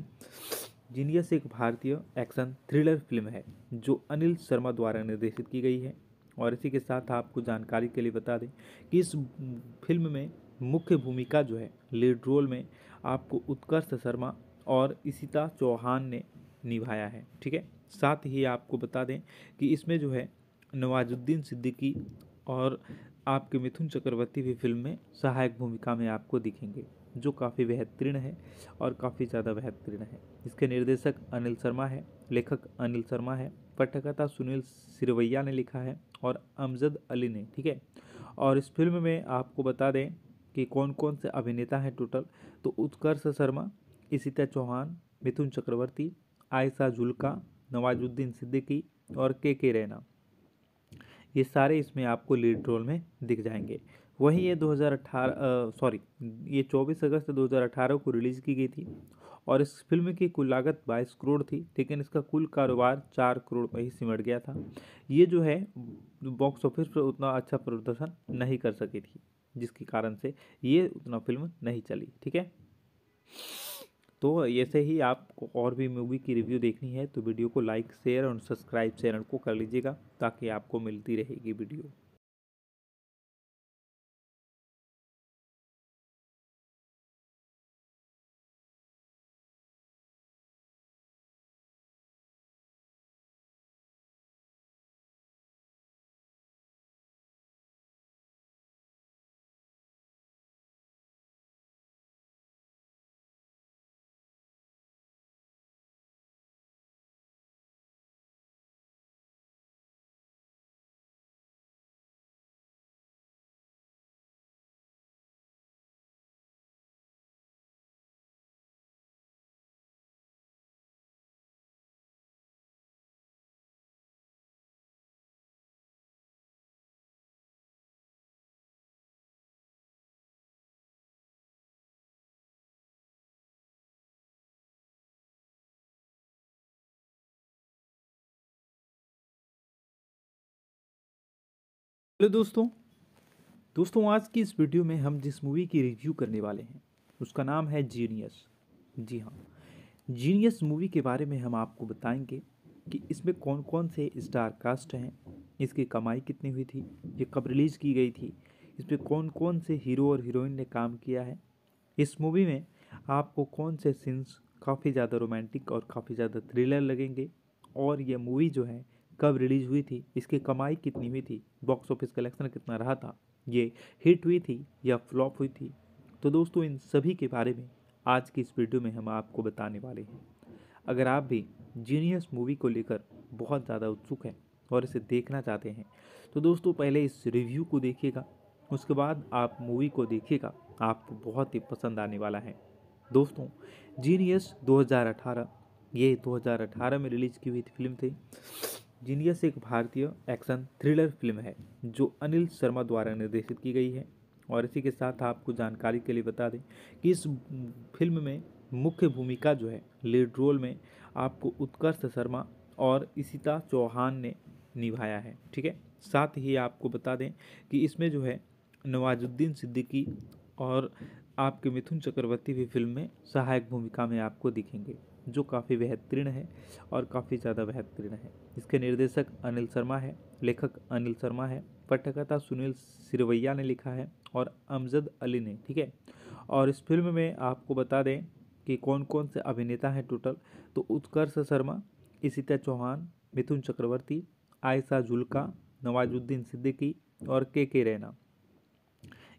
जीनियस एक भारतीय एक्शन थ्रिलर फिल्म है जो अनिल शर्मा द्वारा निर्देशित की गई है और इसी के साथ आपको जानकारी के लिए बता दें कि इस फिल्म में मुख्य भूमिका जो है लीड रोल में आपको उत्कर्ष शर्मा और इसिता चौहान ने निभाया है ठीक है साथ ही आपको बता दें कि इसमें जो है नवाजुद्दीन सिद्दीकी और आपके मिथुन चक्रवर्ती भी फिल्म में सहायक भूमिका में आपको दिखेंगे जो काफ़ी बेहतरीन है और काफ़ी ज़्यादा बेहतरीन है इसके निर्देशक अनिल शर्मा है लेखक अनिल शर्मा है पटकथा सुनील सिरवैया ने लिखा है और अमजद अली ने ठीक है और इस फिल्म में आपको बता दें कि कौन कौन से अभिनेता हैं टोटल तो उत्कर्ष शर्मा इसीता चौहान मिथुन चक्रवर्ती आयशा जुल्का नवाजुद्दीन सिद्दीकी और के के रैना ये सारे इसमें आपको लीड रोल में दिख जाएंगे वहीं ये 2018 सॉरी ये 24 अगस्त 2018 को रिलीज़ की गई थी और इस फिल्म की कुल लागत 22 करोड़ थी लेकिन इसका कुल कारोबार 4 करोड़ में ही सिमट गया था ये जो है बॉक्स ऑफिस पर उतना अच्छा प्रदर्शन नहीं कर सकी थी जिसके कारण से ये उतना फिल्म नहीं चली ठीक है तो ऐसे ही आपको और भी मूवी की रिव्यू देखनी है तो वीडियो को लाइक शेयर और सब्सक्राइब चैनल को कर लीजिएगा ताकि आपको मिलती रहेगी वीडियो हेलो दोस्तों दोस्तों आज की इस वीडियो में हम जिस मूवी की रिव्यू करने वाले हैं उसका नाम है जीनियस जी हाँ जीनियस मूवी के बारे में हम आपको बताएंगे कि इसमें कौन कौन से स्टार कास्ट हैं इसकी कमाई कितनी हुई थी ये कब रिलीज़ की गई थी इसमें कौन कौन से हीरो और हीरोइन ने काम किया है इस मूवी में आपको कौन से सीन्स काफ़ी ज़्यादा रोमांटिक और काफ़ी ज़्यादा थ्रिलर लगेंगे और यह मूवी जो है कब रिलीज़ हुई थी इसकी कमाई कितनी हुई थी बॉक्स ऑफिस कलेक्शन कितना रहा था ये हिट हुई थी या फ्लॉप हुई थी तो दोस्तों इन सभी के बारे में आज की इस वीडियो में हम आपको बताने वाले हैं अगर आप भी जीनियस मूवी को लेकर बहुत ज़्यादा उत्सुक हैं और इसे देखना चाहते हैं तो दोस्तों पहले इस रिव्यू को देखिएगा उसके बाद आप मूवी को देखिएगा आपको बहुत ही पसंद आने वाला है दोस्तों जीनियस 2018 ये 2018 में रिलीज़ की हुई फिल्म थी जीनियस एक भारतीय एक्शन थ्रिलर फिल्म है जो अनिल शर्मा द्वारा निर्देशित की गई है और इसी के साथ आपको जानकारी के लिए बता दें कि इस फिल्म में मुख्य भूमिका जो है लीड रोल में आपको उत्कर्ष शर्मा और इसिता चौहान ने निभाया है ठीक है साथ ही आपको बता दें कि इसमें जो है नवाजुद्दीन सिद्दीकी और आपके मिथुन चक्रवर्ती भी फिल्म में सहायक भूमिका में आपको दिखेंगे जो काफ़ी बेहतरीन है और काफ़ी ज़्यादा बेहतरीन है इसके निर्देशक अनिल शर्मा है लेखक अनिल शर्मा है पटकथा सुनील सिरवैया ने लिखा है और अमजद अली ने ठीक है और इस फिल्म में आपको बता दें कि कौन कौन से अभिनेता हैं टोटल तो उत्कर्ष शर्मा इसीता चौहान मिथुन चक्रवर्ती आयशा जुल्का नवाजुद्दीन सिद्दीकी और के के रैना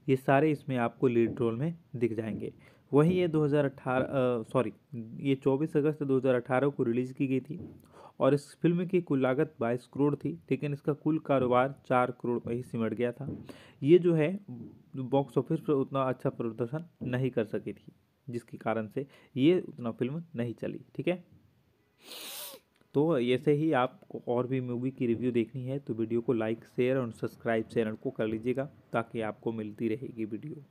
ये सारे इसमें आपको लीड रोल में दिख जाएंगे वहीं ये 2018 सॉरी ये 24 अगस्त 2018 को रिलीज़ की गई थी और इस फिल्म की कुल लागत 22 करोड़ थी लेकिन इसका कुल कारोबार 4 करोड़ में ही सिमट गया था ये जो है बॉक्स ऑफिस पर उतना अच्छा प्रदर्शन नहीं कर सकी थी जिसके कारण से ये उतना फिल्म नहीं चली ठीक है तो ऐसे ही आपको और भी मूवी की रिव्यू देखनी है तो वीडियो को लाइक शेयर और सब्सक्राइब चैनल को कर लीजिएगा ताकि आपको मिलती रहेगी वीडियो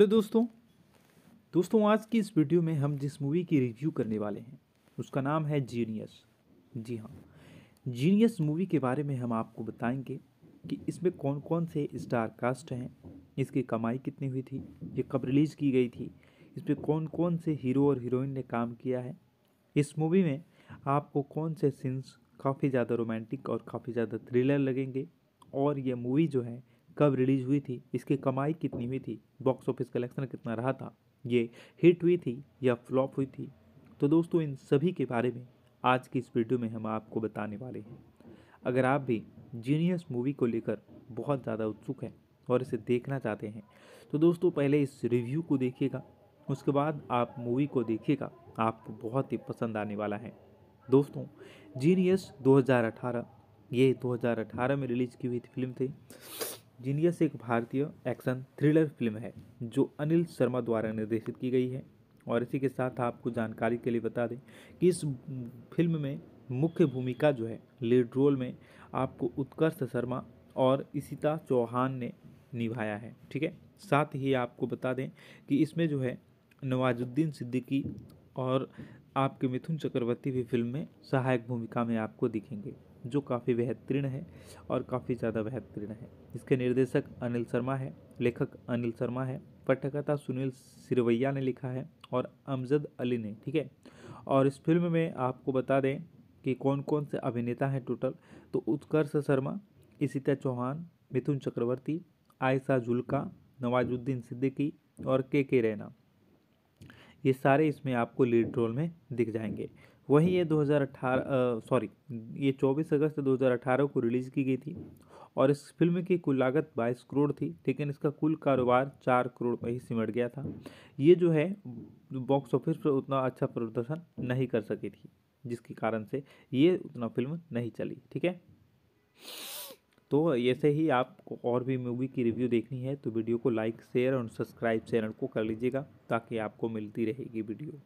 हेलो दोस्तों दोस्तों आज की इस वीडियो में हम जिस मूवी की रिव्यू करने वाले हैं उसका नाम है जीनियस जी हाँ जीनियस मूवी के बारे में हम आपको बताएंगे कि इसमें कौन कौन से स्टार कास्ट हैं इसकी कमाई कितनी हुई थी ये कब रिलीज़ की गई थी इसमें कौन कौन से हीरो और हीरोइन ने काम किया है इस मूवी में आपको कौन से सीन्स काफ़ी ज़्यादा रोमांटिक और काफ़ी ज़्यादा थ्रिलर लगेंगे और ये मूवी जो है कब रिलीज हुई थी इसकी कमाई कितनी हुई थी बॉक्स ऑफिस कलेक्शन कितना रहा था ये हिट हुई थी या फ्लॉप हुई थी तो दोस्तों इन सभी के बारे में आज की इस वीडियो में हम आपको बताने वाले हैं अगर आप भी जीनियस मूवी को लेकर बहुत ज़्यादा उत्सुक हैं और इसे देखना चाहते हैं तो दोस्तों पहले इस रिव्यू को देखिएगा उसके बाद आप मूवी को देखिएगा आपको बहुत ही पसंद आने वाला है दोस्तों जीनियस 2018 ये 2018 में रिलीज़ की हुई फिल्म थी जीनियस एक भारतीय एक्शन थ्रिलर फिल्म है जो अनिल शर्मा द्वारा निर्देशित की गई है और इसी के साथ आपको जानकारी के लिए बता दें कि इस फिल्म में मुख्य भूमिका जो है लीड रोल में आपको उत्कर्ष शर्मा और इसिता चौहान ने निभाया है ठीक है साथ ही आपको बता दें कि इसमें जो है नवाजुद्दीन सिद्दीकी और आपके मिथुन चक्रवर्ती भी फिल्म में सहायक भूमिका में आपको दिखेंगे जो काफ़ी बेहतरीन है और काफ़ी ज़्यादा बेहतरीन है इसके निर्देशक अनिल शर्मा है लेखक अनिल शर्मा है पटकथा सुनील सिरवैया ने लिखा है और अमजद अली ने ठीक है और इस फिल्म में आपको बता दें कि कौन कौन से अभिनेता हैं टोटल तो उत्कर्ष शर्मा इसीता चौहान मिथुन चक्रवर्ती आयशा जुल्का नवाजुद्दीन सिद्दीकी और के के रैना ये सारे इसमें आपको लीड रोल में दिख जाएंगे वहीं ये 2018 सॉरी ये 24 अगस्त 2018 को रिलीज़ की गई थी और इस फिल्म की कुल लागत 22 करोड़ थी लेकिन इसका कुल कारोबार 4 करोड़ में ही सिमट गया था ये जो है बॉक्स ऑफिस पर उतना अच्छा प्रदर्शन नहीं कर सकी थी जिसके कारण से ये उतना फिल्म नहीं चली ठीक है तो ऐसे ही आपको और भी मूवी की रिव्यू देखनी है तो वीडियो को लाइक शेयर और सब्सक्राइब चैनल को कर लीजिएगा ताकि आपको मिलती रहेगी वीडियो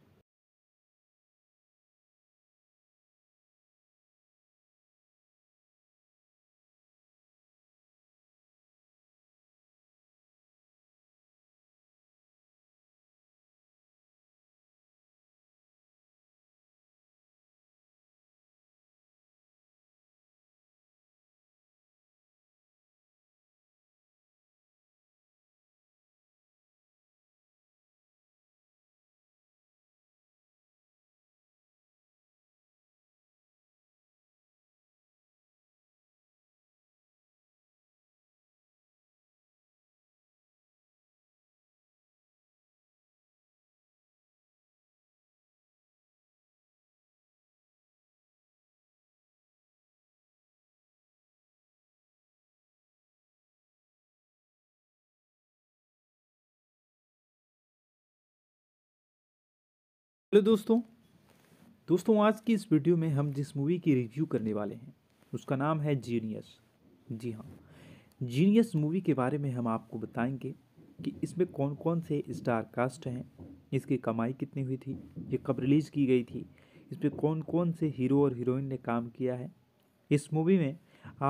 हेलो दोस्तों दोस्तों आज की इस वीडियो में हम जिस मूवी की रिव्यू करने वाले हैं उसका नाम है जीनियस जी हाँ जीनियस मूवी के बारे में हम आपको बताएंगे कि इसमें कौन कौन से स्टार कास्ट हैं इसकी कमाई कितनी हुई थी ये कब रिलीज़ की गई थी इसमें कौन कौन से हीरो और हीरोइन ने काम किया है इस मूवी में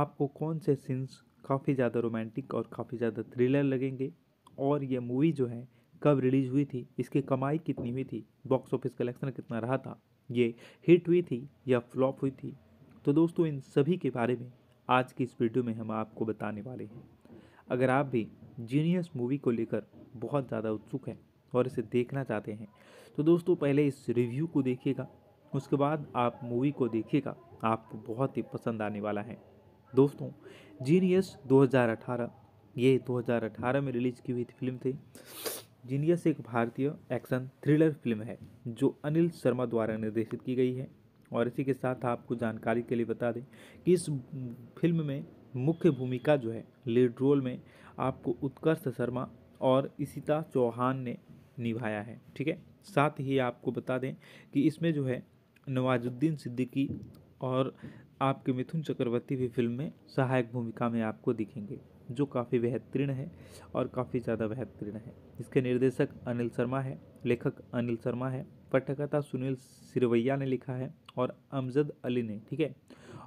आपको कौन से सीन्स काफ़ी ज़्यादा रोमांटिक और काफ़ी ज़्यादा थ्रिलर लगेंगे और यह मूवी जो है कब रिलीज हुई थी इसकी कमाई कितनी हुई थी बॉक्स ऑफिस कलेक्शन कितना रहा था ये हिट हुई थी या फ्लॉप हुई थी तो दोस्तों इन सभी के बारे में आज की इस वीडियो में हम आपको बताने वाले हैं अगर आप भी जीनियस मूवी को लेकर बहुत ज़्यादा उत्सुक हैं और इसे देखना चाहते हैं तो दोस्तों पहले इस रिव्यू को देखिएगा उसके बाद आप मूवी को देखिएगा आपको बहुत ही पसंद आने वाला है दोस्तों जीनियस 2018 ये 2018 में रिलीज़ की हुई फिल्म थी जीनियस एक भारतीय एक्शन थ्रिलर फिल्म है जो अनिल शर्मा द्वारा निर्देशित की गई है और इसी के साथ आपको जानकारी के लिए बता दें कि इस फिल्म में मुख्य भूमिका जो है लीड रोल में आपको उत्कर्ष शर्मा और इसिता चौहान ने निभाया है ठीक है साथ ही आपको बता दें कि इसमें जो है नवाजुद्दीन सिद्दीकी और आपके मिथुन चक्रवर्ती भी फिल्म में सहायक भूमिका में आपको दिखेंगे जो काफ़ी बेहतरीन है और काफ़ी ज़्यादा बेहतरीन है इसके निर्देशक अनिल शर्मा है लेखक अनिल शर्मा है पटकथा सुनील सिरवैया ने लिखा है और अमजद अली ने ठीक है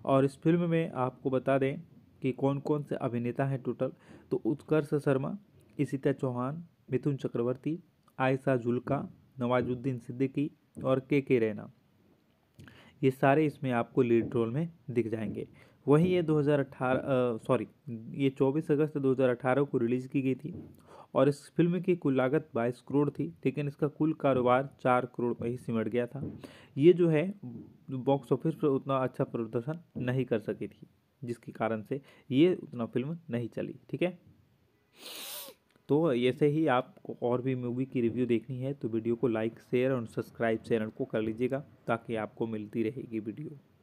और इस फिल्म में आपको बता दें कि कौन कौन से अभिनेता हैं टोटल तो उत्कर्ष शर्मा इसीता चौहान मिथुन चक्रवर्ती आयशा जुल्का नवाजुद्दीन सिद्दीकी और के के रैना ये सारे इसमें आपको लीड रोल में दिख जाएंगे वहीं ये 2018 सॉरी ये 24 अगस्त 2018 को रिलीज़ की गई थी और इस फिल्म की कुल लागत 22 करोड़ थी लेकिन इसका कुल कारोबार 4 करोड़ में ही सिमट गया था ये जो है बॉक्स ऑफिस पर उतना अच्छा प्रदर्शन नहीं कर सकी थी जिसके कारण से ये उतना फिल्म नहीं चली ठीक है तो ऐसे ही आपको और भी मूवी की रिव्यू देखनी है तो वीडियो को लाइक शेयर और सब्सक्राइब चैनल को कर लीजिएगा ताकि आपको मिलती रहेगी वीडियो